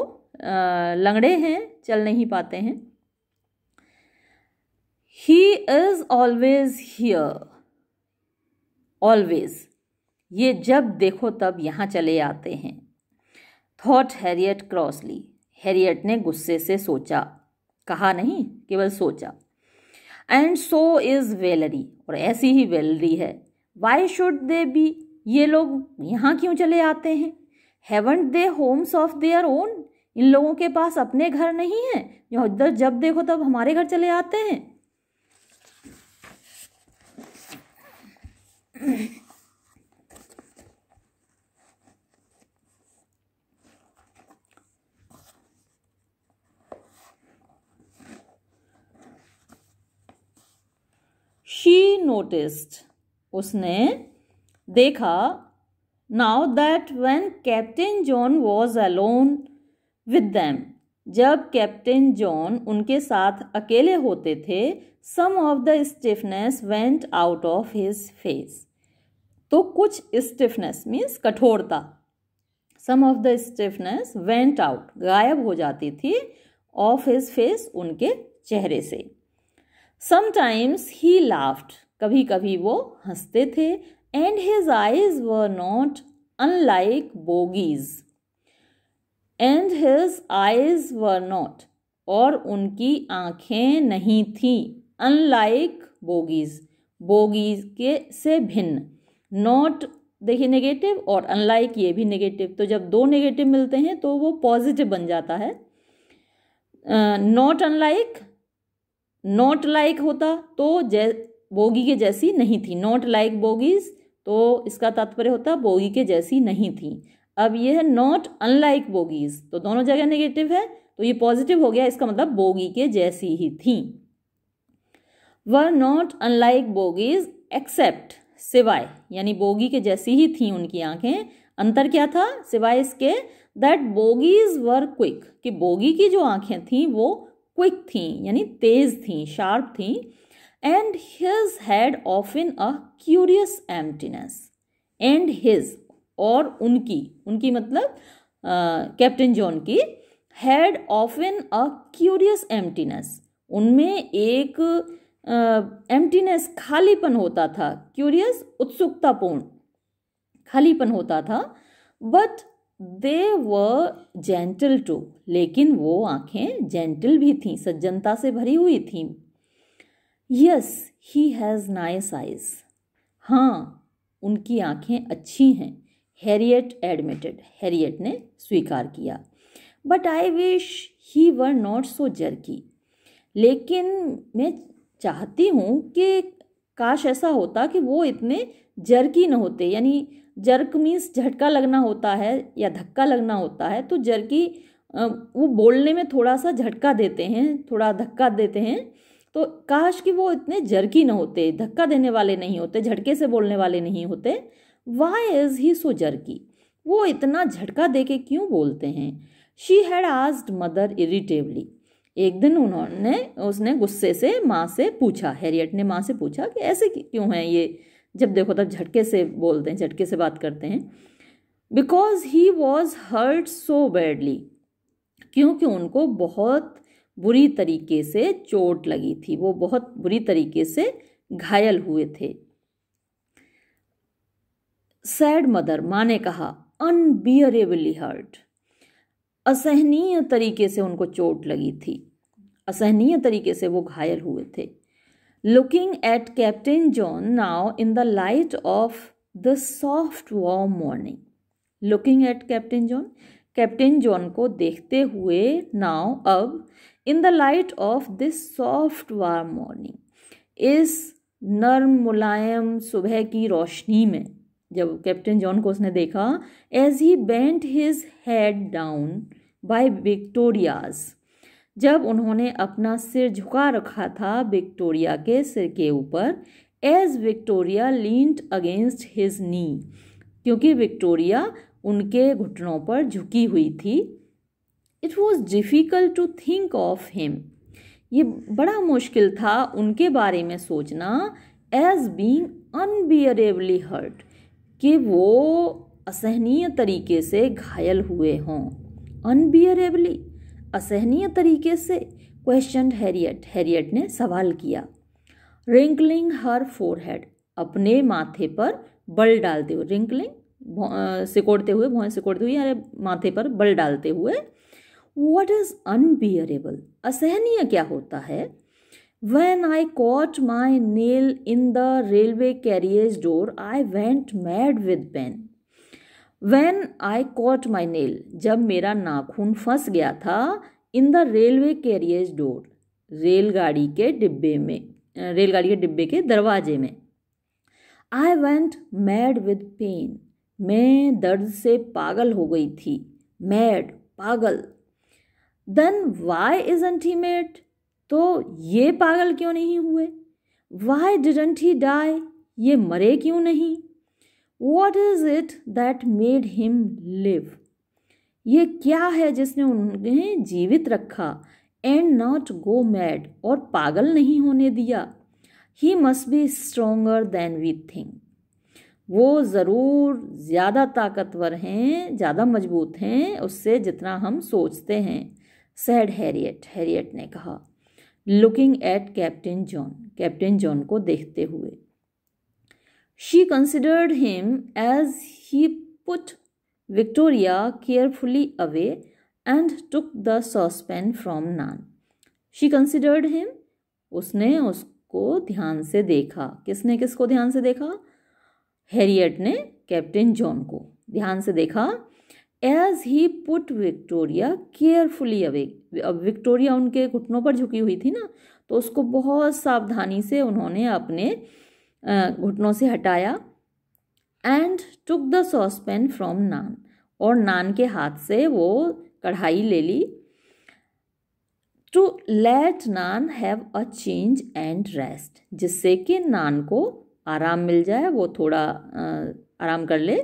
लंगड़े हैं चल नहीं पाते हैं he is always here always ये जब देखो तब यहाँ चले आते हैं थॉट हैरियट क्रॉसली हैरियट ने गुस्से से सोचा कहा नहीं केवल सोचा एंड सो इज़ वेलरी और ऐसी ही वेलरी है वाई शुड दे बी ये लोग यहाँ क्यों चले आते हैं haven't they homes of their own इन लोगों के पास अपने घर नहीं है जो इधर जब देखो तब हमारे घर चले आते हैं noticed उसने देखा now that when captain john was alone with them जब कैप्टन जॉन उनके साथ अकेले होते थे some of the stiffness went out of his face तो कुछ स्टिफनेस मीन्स कठोरता some of the stiffness went out गायब हो जाती थी ऑफ हिज फेस उनके चेहरे से समटाइम्स ही लाफ्ट कभी कभी वो हंसते थे and his eyes were not unlike Bogey's and his eyes were not और उनकी आँखें नहीं थीं अनलाइक बोगीज बोगीज के से भिन्न नॉट देखिए नेगेटिव और अनलाइक ये भी नेगेटिव तो जब दो नेगेटिव मिलते हैं तो वो पॉजिटिव बन जाता है नॉट अनलाइक नॉट लाइक होता तो जै बोगी के जैसी नहीं थी नॉट लाइक बोगीज तो इसका तात्पर्य होता बोगी के जैसी नहीं थी अब ये है नॉट अनलाइक बोगीज तो दोनों जगह नेगेटिव है तो ये पॉजिटिव हो गया इसका मतलब बोगी के जैसी ही थी were not unlike Bogey's except सिवाय यानी बोगी के जैसी ही थी उनकी आंखें अंतर क्या था सिवाय इसके दैट बोगीज वर क्विक कि बोगी की जो आंखें थीं वो क्विक थीं यानी तेज़ थीं शार्प थीं and his had often a curious emptiness and his और उनकी उनकी मतलब कैप्टन जॉन की had often a curious emptiness उनमें एक एम्प्टीनेस uh, खालीपन होता था क्यूरियस उत्सुकतापूर्ण खालीपन होता था बट दे व जेंटल टू लेकिन वो आंखें जेंटल भी थीं सज्जनता से भरी हुई थीं yes he has nice eyes हाँ उनकी आंखें अच्छी हैं हैरियट एडमिटेड हैरियट ने स्वीकार किया but I wish he were not so jerky लेकिन मैं चाहती हूँ कि काश ऐसा होता कि वो इतने जर्की न होते यानी जर्क मीन्स झटका लगना होता है या धक्का लगना होता है तो जर्की वो बोलने में थोड़ा सा झटका देते हैं थोड़ा धक्का देते हैं तो काश कि वो इतने जर्की ना होते धक्का देने वाले नहीं होते झटके से बोलने वाले नहीं होते why is he so jerky वो इतना झटका दे के क्यों बोलते हैं she had asked mother irritably एक दिन उन्होंने उसने गुस्से से माँ से पूछा हैरियट ने माँ से पूछा कि ऐसे क्यों हैं ये जब देखो तब झटके से बोलते हैं झटके से बात करते हैं because he was hurt so badly क्योंकि उनको बहुत बुरी तरीके से चोट लगी थी वो बहुत बुरी तरीके से घायल हुए थे सैड मदर माँ ने कहा अनबियरेबली हर्ट असहनीय तरीके से उनको चोट लगी थी असहनीय तरीके से वो घायल हुए थे looking at Captain John now in the light of the soft warm morning looking at Captain John Captain John को देखते हुए नाव अब in the light of this soft warm morning इस नर्म मुलायम सुबह की रोशनी में जब कैप्टन जॉन को उसने देखा as he bent his head down by Victoria's जब उन्होंने अपना सिर झुका रखा था विक्टोरिया के सिर के ऊपर as Victoria leant against his knee क्योंकि विक्टोरिया उनके घुटनों पर झुकी हुई थी it was difficult to think of him ये बड़ा मुश्किल था उनके बारे में सोचना एज बींग अनबियरेबली हर्ट कि वो असहनीय तरीके से घायल हुए हों अनबियरेबली असहनीय तरीके से क्वेश्चन हैरियट हैरियट ने सवाल किया रिंकलिंग हर फोरहेड अपने माथे पर बल डालते हुए रिंकलिंग सिकोड़ते हुए भौएं सिकोड़ते हुए यानी माथे पर बल डालते हुए वॉट इज अनबियरेबल असहनीय क्या होता है when I caught my nail in the railway carriage door I went mad with pain when I caught my nail जब मेरा नाखून फंस गया था in the railway carriage door रेलगाड़ी के डिब्बे में रेलगाड़ी के डिब्बे के दरवाजे में I went mad with pain मैं दर्द से पागल हो गई थी मैड पागल then why isn't he mad तो ये पागल क्यों नहीं हुए वाई डिडेंट ही डाई ये मरे क्यों नहीं what is it that made him live ये क्या है जिसने उन्हें जीवित रखा एंड नॉट गो मैड और पागल नहीं होने दिया he must be stronger than we think वो ज़रूर ज़्यादा ताकतवर हैं ज़्यादा मजबूत हैं उससे जितना हम सोचते हैं सैड हैरियट हैरियट ने कहा looking at Captain John Captain John को देखते हुए she considered him as he put Victoria carefully away and took the saucepan from Nan she considered him उसने उसको ध्यान से देखा किसने किसको ध्यान से देखा हैरियट ने कैप्टन जॉन को ध्यान से देखा as he put Victoria carefully away अब विक्टोरिया उनके घुटनों पर झुकी हुई थी ना तो उसको बहुत सावधानी से उन्होंने अपने घुटनों से हटाया and took the saucepan from Nan और नान के हाथ से वो कढ़ाई ले ली to let Nan have a change and rest जिससे कि नान को आराम मिल जाए वो थोड़ा आराम कर ले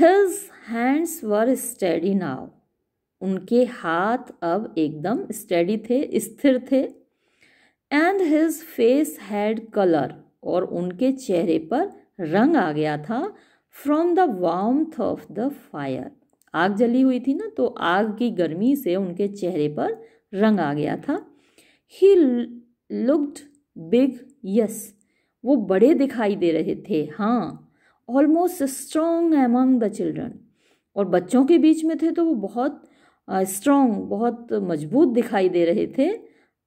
his hands were steady now उनके हाथ अब एकदम स्टडी थे स्थिर थे and his face had colour और उनके चेहरे पर रंग आ गया था from the warmth of the fire आग जली हुई थी ना तो आग की गर्मी से उनके चेहरे पर रंग आ गया था ही लुक्ड बिग यस वो बड़े दिखाई दे रहे थे हाँ almost strong among the children और बच्चों के बीच में थे तो वो बहुत स्ट्रॉन्ग uh, बहुत मजबूत दिखाई दे रहे थे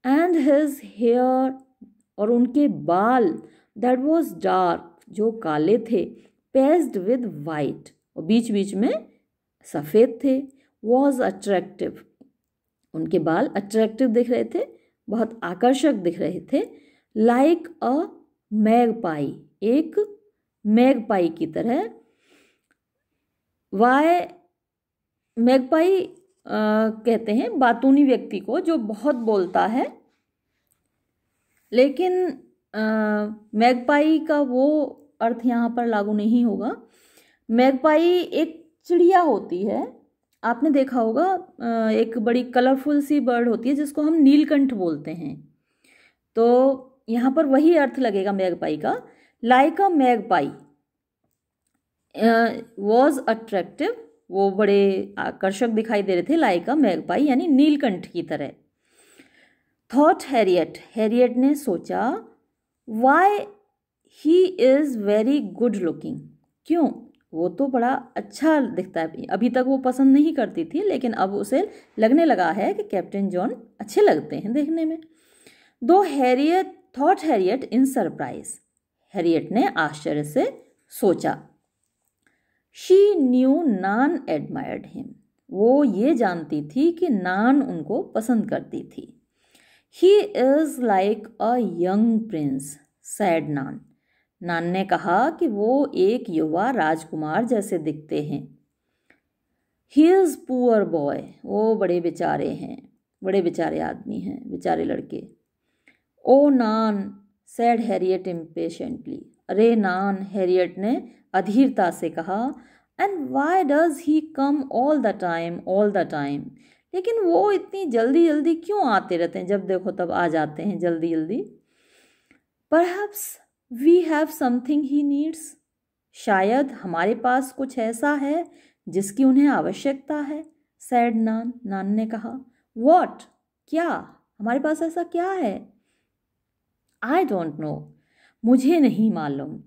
एंड हिज हेयर और उनके बाल दैट वॉज डार्क जो काले थे पेस्ड विद वाइट और बीच बीच में सफ़ेद थे वॉज अट्रैक्टिव उनके बाल अट्रैक्टिव दिख रहे थे बहुत आकर्षक दिख रहे थे लाइक अ मैग पाई एक मैगपाई की तरह वाय मैगपाई कहते हैं बातूनी व्यक्ति को जो बहुत बोलता है लेकिन मैगपाई का वो अर्थ यहाँ पर लागू नहीं होगा मैगपाई एक चिड़िया होती है आपने देखा होगा एक बड़ी कलरफुल सी बर्ड होती है जिसको हम नीलकंठ बोलते हैं तो यहाँ पर वही अर्थ लगेगा मैगपाई का like a magpie was attractive वो बड़े आकर्षक दिखाई दे रहे थे लाइका मैगपाई यानी नीलकंठ की तरह थॉट हैरियट हैरियट ने सोचा why he is very good looking क्यों वो तो बड़ा अच्छा दिखता है अभी तक वो पसंद नहीं करती थी लेकिन अब उसे लगने लगा है कि कैप्टन जॉन अच्छे लगते हैं देखने में दो Harriet thought Harriet in surprise Harriet ने आश्चर्य से सोचा she knew Nan admired him वो ये जानती थी कि नान उनको पसंद करती थी he is like a young prince said Nan Nan ने कहा कि वो एक युवा राजकुमार जैसे दिखते हैं ही इज़ पुअर बॉय वो बड़े बेचारे हैं बड़े बेचारे आदमी हैं बेचारे लड़के oh Nan said Harriet impatiently अरे नान हैरियट ने अधीरता से कहा and why does he come all the time all the time लेकिन वो इतनी जल्दी जल्दी क्यों आते रहते हैं जब देखो तब आ जाते हैं जल्दी जल्दी पर we have something he needs शायद हमारे पास कुछ ऐसा है जिसकी उन्हें आवश्यकता है सैड नान नान ने कहा वॉट क्या हमारे पास ऐसा क्या है आई डोंट नो मुझे नहीं मालूम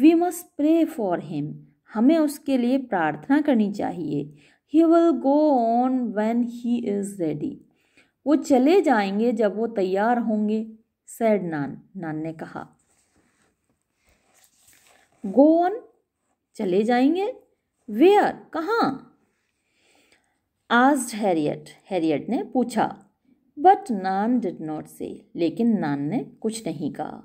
we must pray for him हमें उसके लिए प्रार्थना करनी चाहिए he will go on when he is ready वो चले जाएंगे जब वो तैयार होंगे सैड नान नान ने कहा गो ऑन चले जाएंगे वेयर कहाँ आज हैरियट हैरियट ने पूछा बट नान डिड नॉट से लेकिन नान ने कुछ नहीं कहा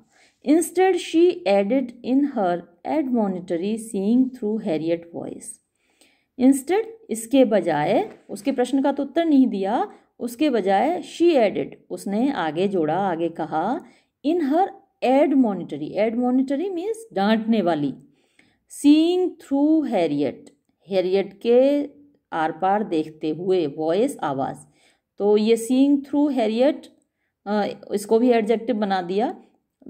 instead she added in her admonitory seeing through Harriet voice instead इसके बजाय उसके प्रश्न का तो उत्तर नहीं दिया उसके बजाय शी एडिड उसने आगे जोड़ा आगे कहा in her admonitory admonitory means डांटने वाली सीइंग थ्रू हैरियट हैरियट के आर पार देखते हुए वॉइस आवाज़ तो ये सीइंग थ्रू हैरियट इसको भी एडजेक्टिव बना दिया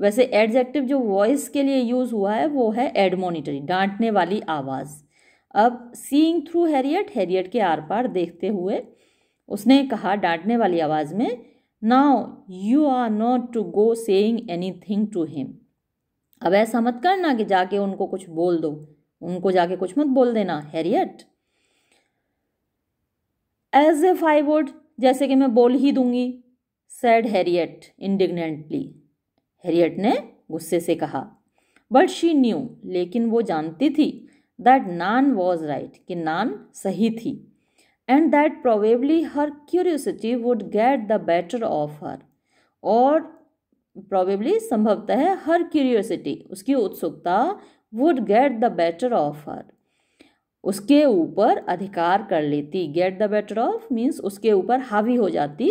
वैसे एडजेक्टिव जो वॉइस के लिए यूज़ हुआ है वो है एडमोनिटरी डांटने वाली आवाज़ अब सीइंग थ्रू हैरियट हैरियट के आर पार देखते हुए उसने कहा डांटने वाली आवाज़ में now you are not to go saying anything to him अब ऐसा मत करना कि जाके उनको कुछ बोल दो उनको जाके कुछ मत बोल देना Harriet as a I would जैसे कि मैं बोल ही दूंगी सैड हैरियट इंडिग्नेंटली हैरियट ने गुस्से से कहा बट शी न्यू लेकिन वो जानती थी दैट नान वॉज राइट कि नान सही थी and that probably her curiosity would get the better of her और प्रोबेबली संभवतः हर क्यूरियोसिटी उसकी उत्सुकता would get the better of her उसके ऊपर अधिकार कर लेती get the better of means उसके ऊपर हावी हो जाती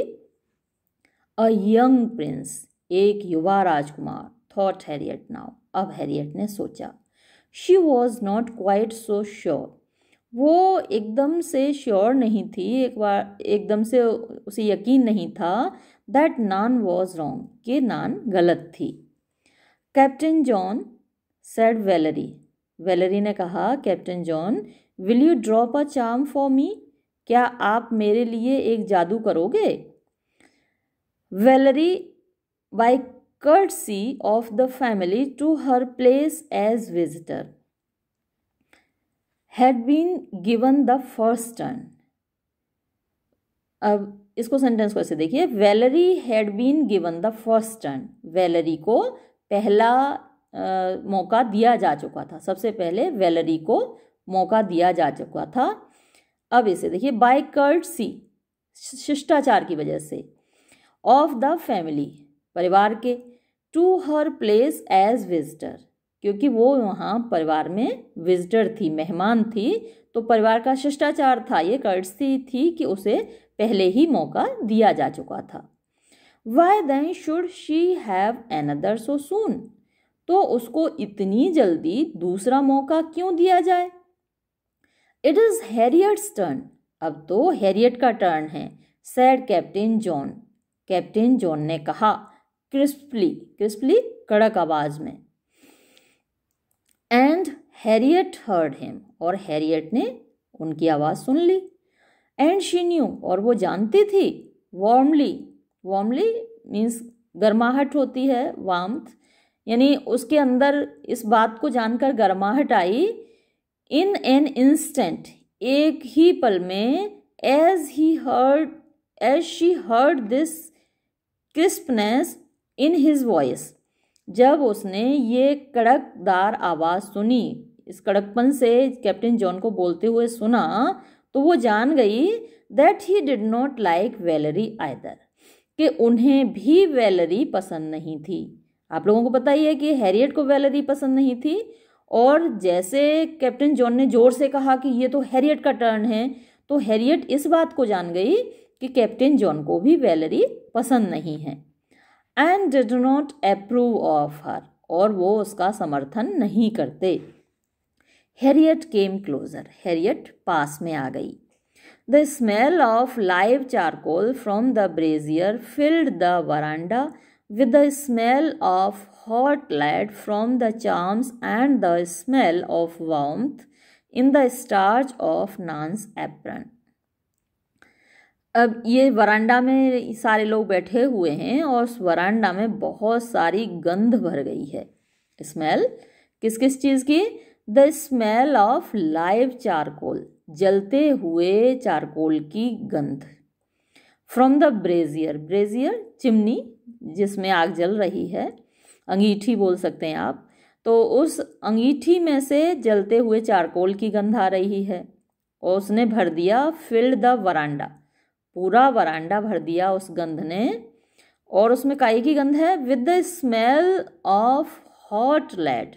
अ यंग प्रिंस एक युवा राजकुमार थॉट हैरियट नाउ अब हैरियट ने सोचा she was not quite so sure वो एकदम से श्योर नहीं थी एक बार एकदम से उसे यकीन नहीं था दैट नान वॉज रॉन्ग कि नान गलत थी Captain John said Valerie Valerie ने कहा Captain John will you drop a charm for me क्या आप मेरे लिए एक जादू करोगे Valerie by courtesy of the family to her place as visitor had been given the first turn अब इसको सेंटेंस को ऐसे देखिए Valerie had been given the first turn Valerie को पहला मौका दिया जा चुका था सबसे पहले वेलरी को मौका दिया जा चुका था अब इसे देखिए बाय सी शिष्टाचार की वजह से ऑफ द फैमिली परिवार के to her place as visitor क्योंकि वो वहाँ परिवार में विजिटर थी मेहमान थी तो परिवार का शिष्टाचार था ये कर्टसी थी कि उसे पहले ही मौका दिया जा चुका था why then should she have another so soon तो उसको इतनी जल्दी दूसरा मौका क्यों दिया जाए इट इज़ हैरियट्स टर्न अब तो हैरियट का टर्न है said Captain John Captain John ने कहा क्रिस्पली क्रिस्पली कड़क आवाज में एंड हैरियट हर्ड हिम और हैरियट ने उनकी आवाज़ सुन ली एंड शी न्यू और वो जानती थी वार्मली वार्मली मीन्स गर्माहट होती है वार्म्थ यानी उसके अंदर इस बात को जानकर गर्माहट आई इन एन इंस्टेंट एक ही पल में as he heard as she heard this crispness in his voice जब उसने ये कड़कदार आवाज़ सुनी इस कड़कपन से कैप्टन जॉन को बोलते हुए सुना तो वो जान गई that he did not like Valerie either कि उन्हें भी वेलरी पसंद नहीं थी आप लोगों को पता ही है कि हैरियट को वैलरी पसंद नहीं थी और जैसे कैप्टन जॉन ने जोर से कहा कि ये तो हैरियट का टर्न है तो हैरियट इस बात को जान गई कि कैप्टन जॉन को भी वैलरी पसंद नहीं है and did not approve of her और वो उसका समर्थन नहीं करते हैरियट केम क्लोजर हैरियट पास में आ गई the smell of live charcoal from the brazier filled the veranda with the smell of hot lead from the charms and the smell of warmth in the starch of nan's apron. अब ये वरांडा में सारे लोग बैठे हुए हैं और उस वरांडा में बहुत सारी गंध भर गई है स्मेल किस किस चीज़ की the smell of live charcoal जलते हुए चारकोल की गंध from the brazier brazier chimney जिसमें आग जल रही है अंगीठी बोल सकते हैं आप तो उस अंगीठी में से जलते हुए चारकोल की गंध आ रही है और उसने भर दिया फिल्ड द वरांडा पूरा वरांडा भर दिया उस गंध ने और उसमें काई की गंध है with the smell of hot lead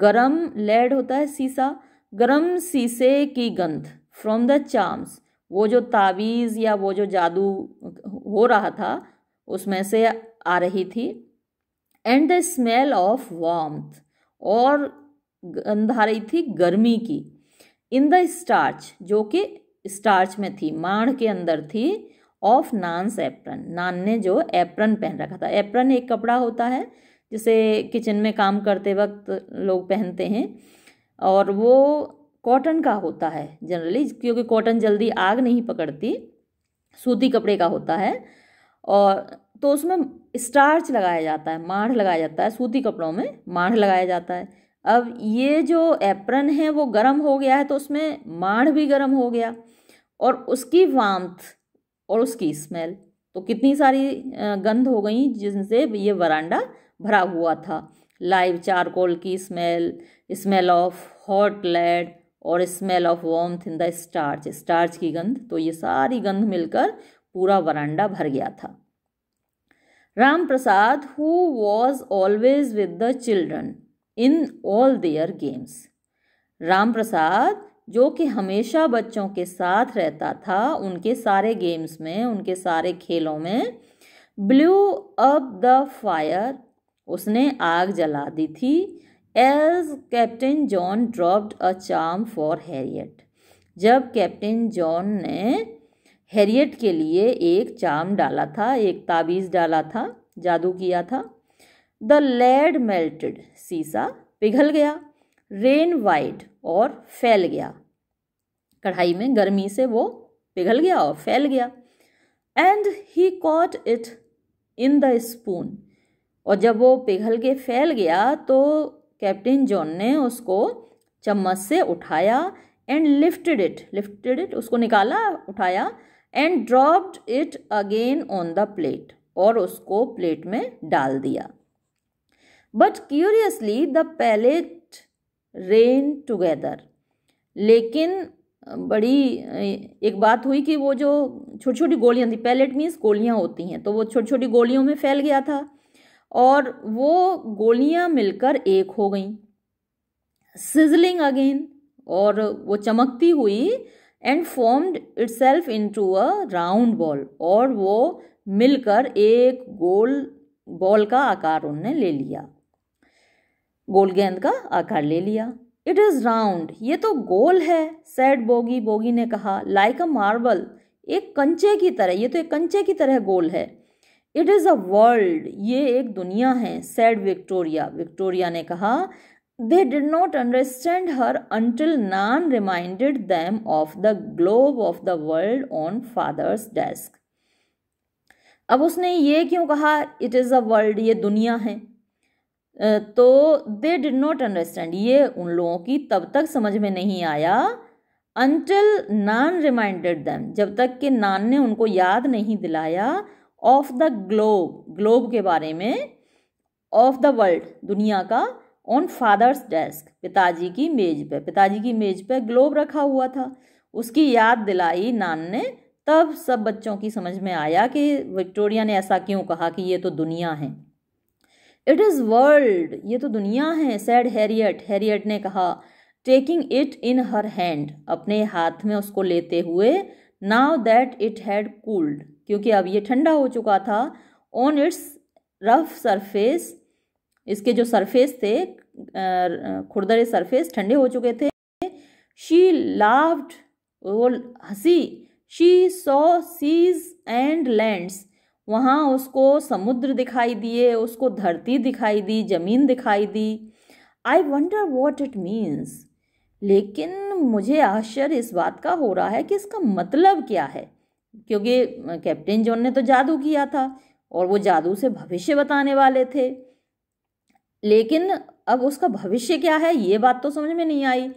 गरम लेड होता है सीसा गरम सीसे की गंध फ्रॉम द चाम्स वो जो तावीज़ या वो जो जादू हो रहा था उसमें से आ रही थी and the smell of warmth और गंध आ रही थी गर्मी की इन द स्टार्च जो कि स्टार्च में थी माण के अंदर थी ऑफ नान्स एप्रन नान ने जो एप्रन पहन रखा था एप्रन एक कपड़ा होता है जिसे किचन में काम करते वक्त लोग पहनते हैं और वो कॉटन का होता है जनरली क्योंकि कॉटन जल्दी आग नहीं पकड़ती सूती कपड़े का होता है और तो उसमें स्टार्च लगाया जाता है माढ़ लगाया जाता है सूती कपड़ों में माढ़ लगाया जाता है अब ये जो एप्रन है वो गर्म हो गया है तो उसमें माढ़ भी गर्म हो गया और उसकी वाम्थ और उसकी स्मेल तो कितनी सारी गंध हो गई जिनसे ये वरांडा भरा हुआ था लाइव चारकोल की smell smell of hot lead और smell of warmth in the starch starch की गंध तो ये सारी गंध मिलकर पूरा वरांडा भर गया था Ram Prasad who was always with the children in all their games Ram Prasad जो कि हमेशा बच्चों के साथ रहता था उनके सारे गेम्स में उनके सारे खेलों में ब्लू अप द फायर उसने आग जला दी थी as captain John dropped a charm for Harriet जब कैप्टन जॉन ने हैरियट के लिए एक चाम डाला था एक ताबीज़ डाला था जादू किया था द लेड मेल्टेड सीसा पिघल गया रेन वाइड और फैल गया कढ़ाई में गर्मी से वो पिघल गया और फैल गया and he caught it in the spoon और जब वो पिघल के फैल गया तो कैप्टन जॉन ने उसको चम्मच से उठाया and lifted it lifted it उसको निकाला उठाया and dropped it again on the plate और उसको प्लेट में डाल दिया but curiously the pellet ran together लेकिन बड़ी एक बात हुई कि वो जो छोटी छोटी गोलियां थी पैलेट मीन्स गोलियां होती हैं तो वो छोटी छोटी गोलियों में फैल गया था और वो गोलियां मिलकर एक हो गईं सिजलिंग अगेन और वो चमकती हुई and formed into a round ball और वो मिलकर एक गोल बॉल का आकार उनने ले लिया गोल गेंद का आकार ले लिया इट इज़ राउंड ये तो गोल है सैड बोगी बोगी ने कहा लाइक अ मार्बल एक कंचे की तरह ये तो एक कंचे की तरह गोल है इट इज़ अ वर्ल्ड ये एक दुनिया है सैड विक्टोरिया विक्टोरिया ने कहा They did not understand her until Nan reminded them of the globe of the world on father's desk. अब उसने ये क्यों कहा इट इज़ अ वर्ल्ड ये दुनिया है तो दे डिड नॉट अंडरस्टैंड ये उन लोगों की तब तक समझ में नहीं आया अनटिल नान रिमाइंडेड दैम जब तक कि नान ने उनको याद नहीं दिलाया ऑफ द ग्लोब ग्लोब के बारे में ऑफ द वर्ल्ड दुनिया का ऑन फादर्स डेस्क पिताजी की मेज पे पिताजी की मेज पे ग्लोब रखा हुआ था उसकी याद दिलाई नान ने तब सब बच्चों की समझ में आया कि विक्टोरिया ने ऐसा क्यों कहा कि ये तो दुनिया है इट इज़ वर्ल्ड ये तो दुनिया है सैड हैरियट हैरियट ने कहा taking it in her hand अपने हाथ में उसको लेते हुए now that it had cooled क्योंकि अब ये ठंडा हो चुका था ऑन इट्स रफ सरफेस इसके जो सरफेस थे खुरदरे सरफेस ठंडे हो चुके थे शी लाव्ड वो हंसी she saw seas and lands वहाँ उसको समुद्र दिखाई दिए उसको धरती दिखाई दी जमीन दिखाई दी I wonder what it means लेकिन मुझे आश्चर्य इस बात का हो रहा है कि इसका मतलब क्या है क्योंकि कैप्टन जॉन ने तो जादू किया था और वो जादू से भविष्य बताने वाले थे लेकिन अब उसका भविष्य क्या है ये बात तो समझ में नहीं आई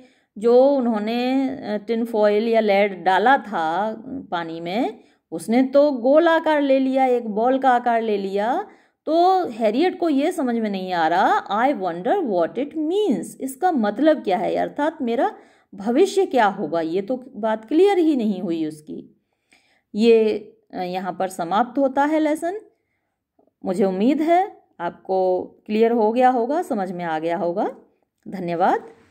जो उन्होंने टिन फॉयल या लेड डाला था पानी में उसने तो गोल आकार ले लिया एक बॉल का आकार ले लिया तो हैरियट को ये समझ में नहीं आ रहा I wonder what it means इसका मतलब क्या है अर्थात मेरा भविष्य क्या होगा ये तो बात क्लियर ही नहीं हुई उसकी ये यहाँ पर समाप्त होता है लेसन मुझे उम्मीद है आपको क्लियर हो गया होगा समझ में आ गया होगा धन्यवाद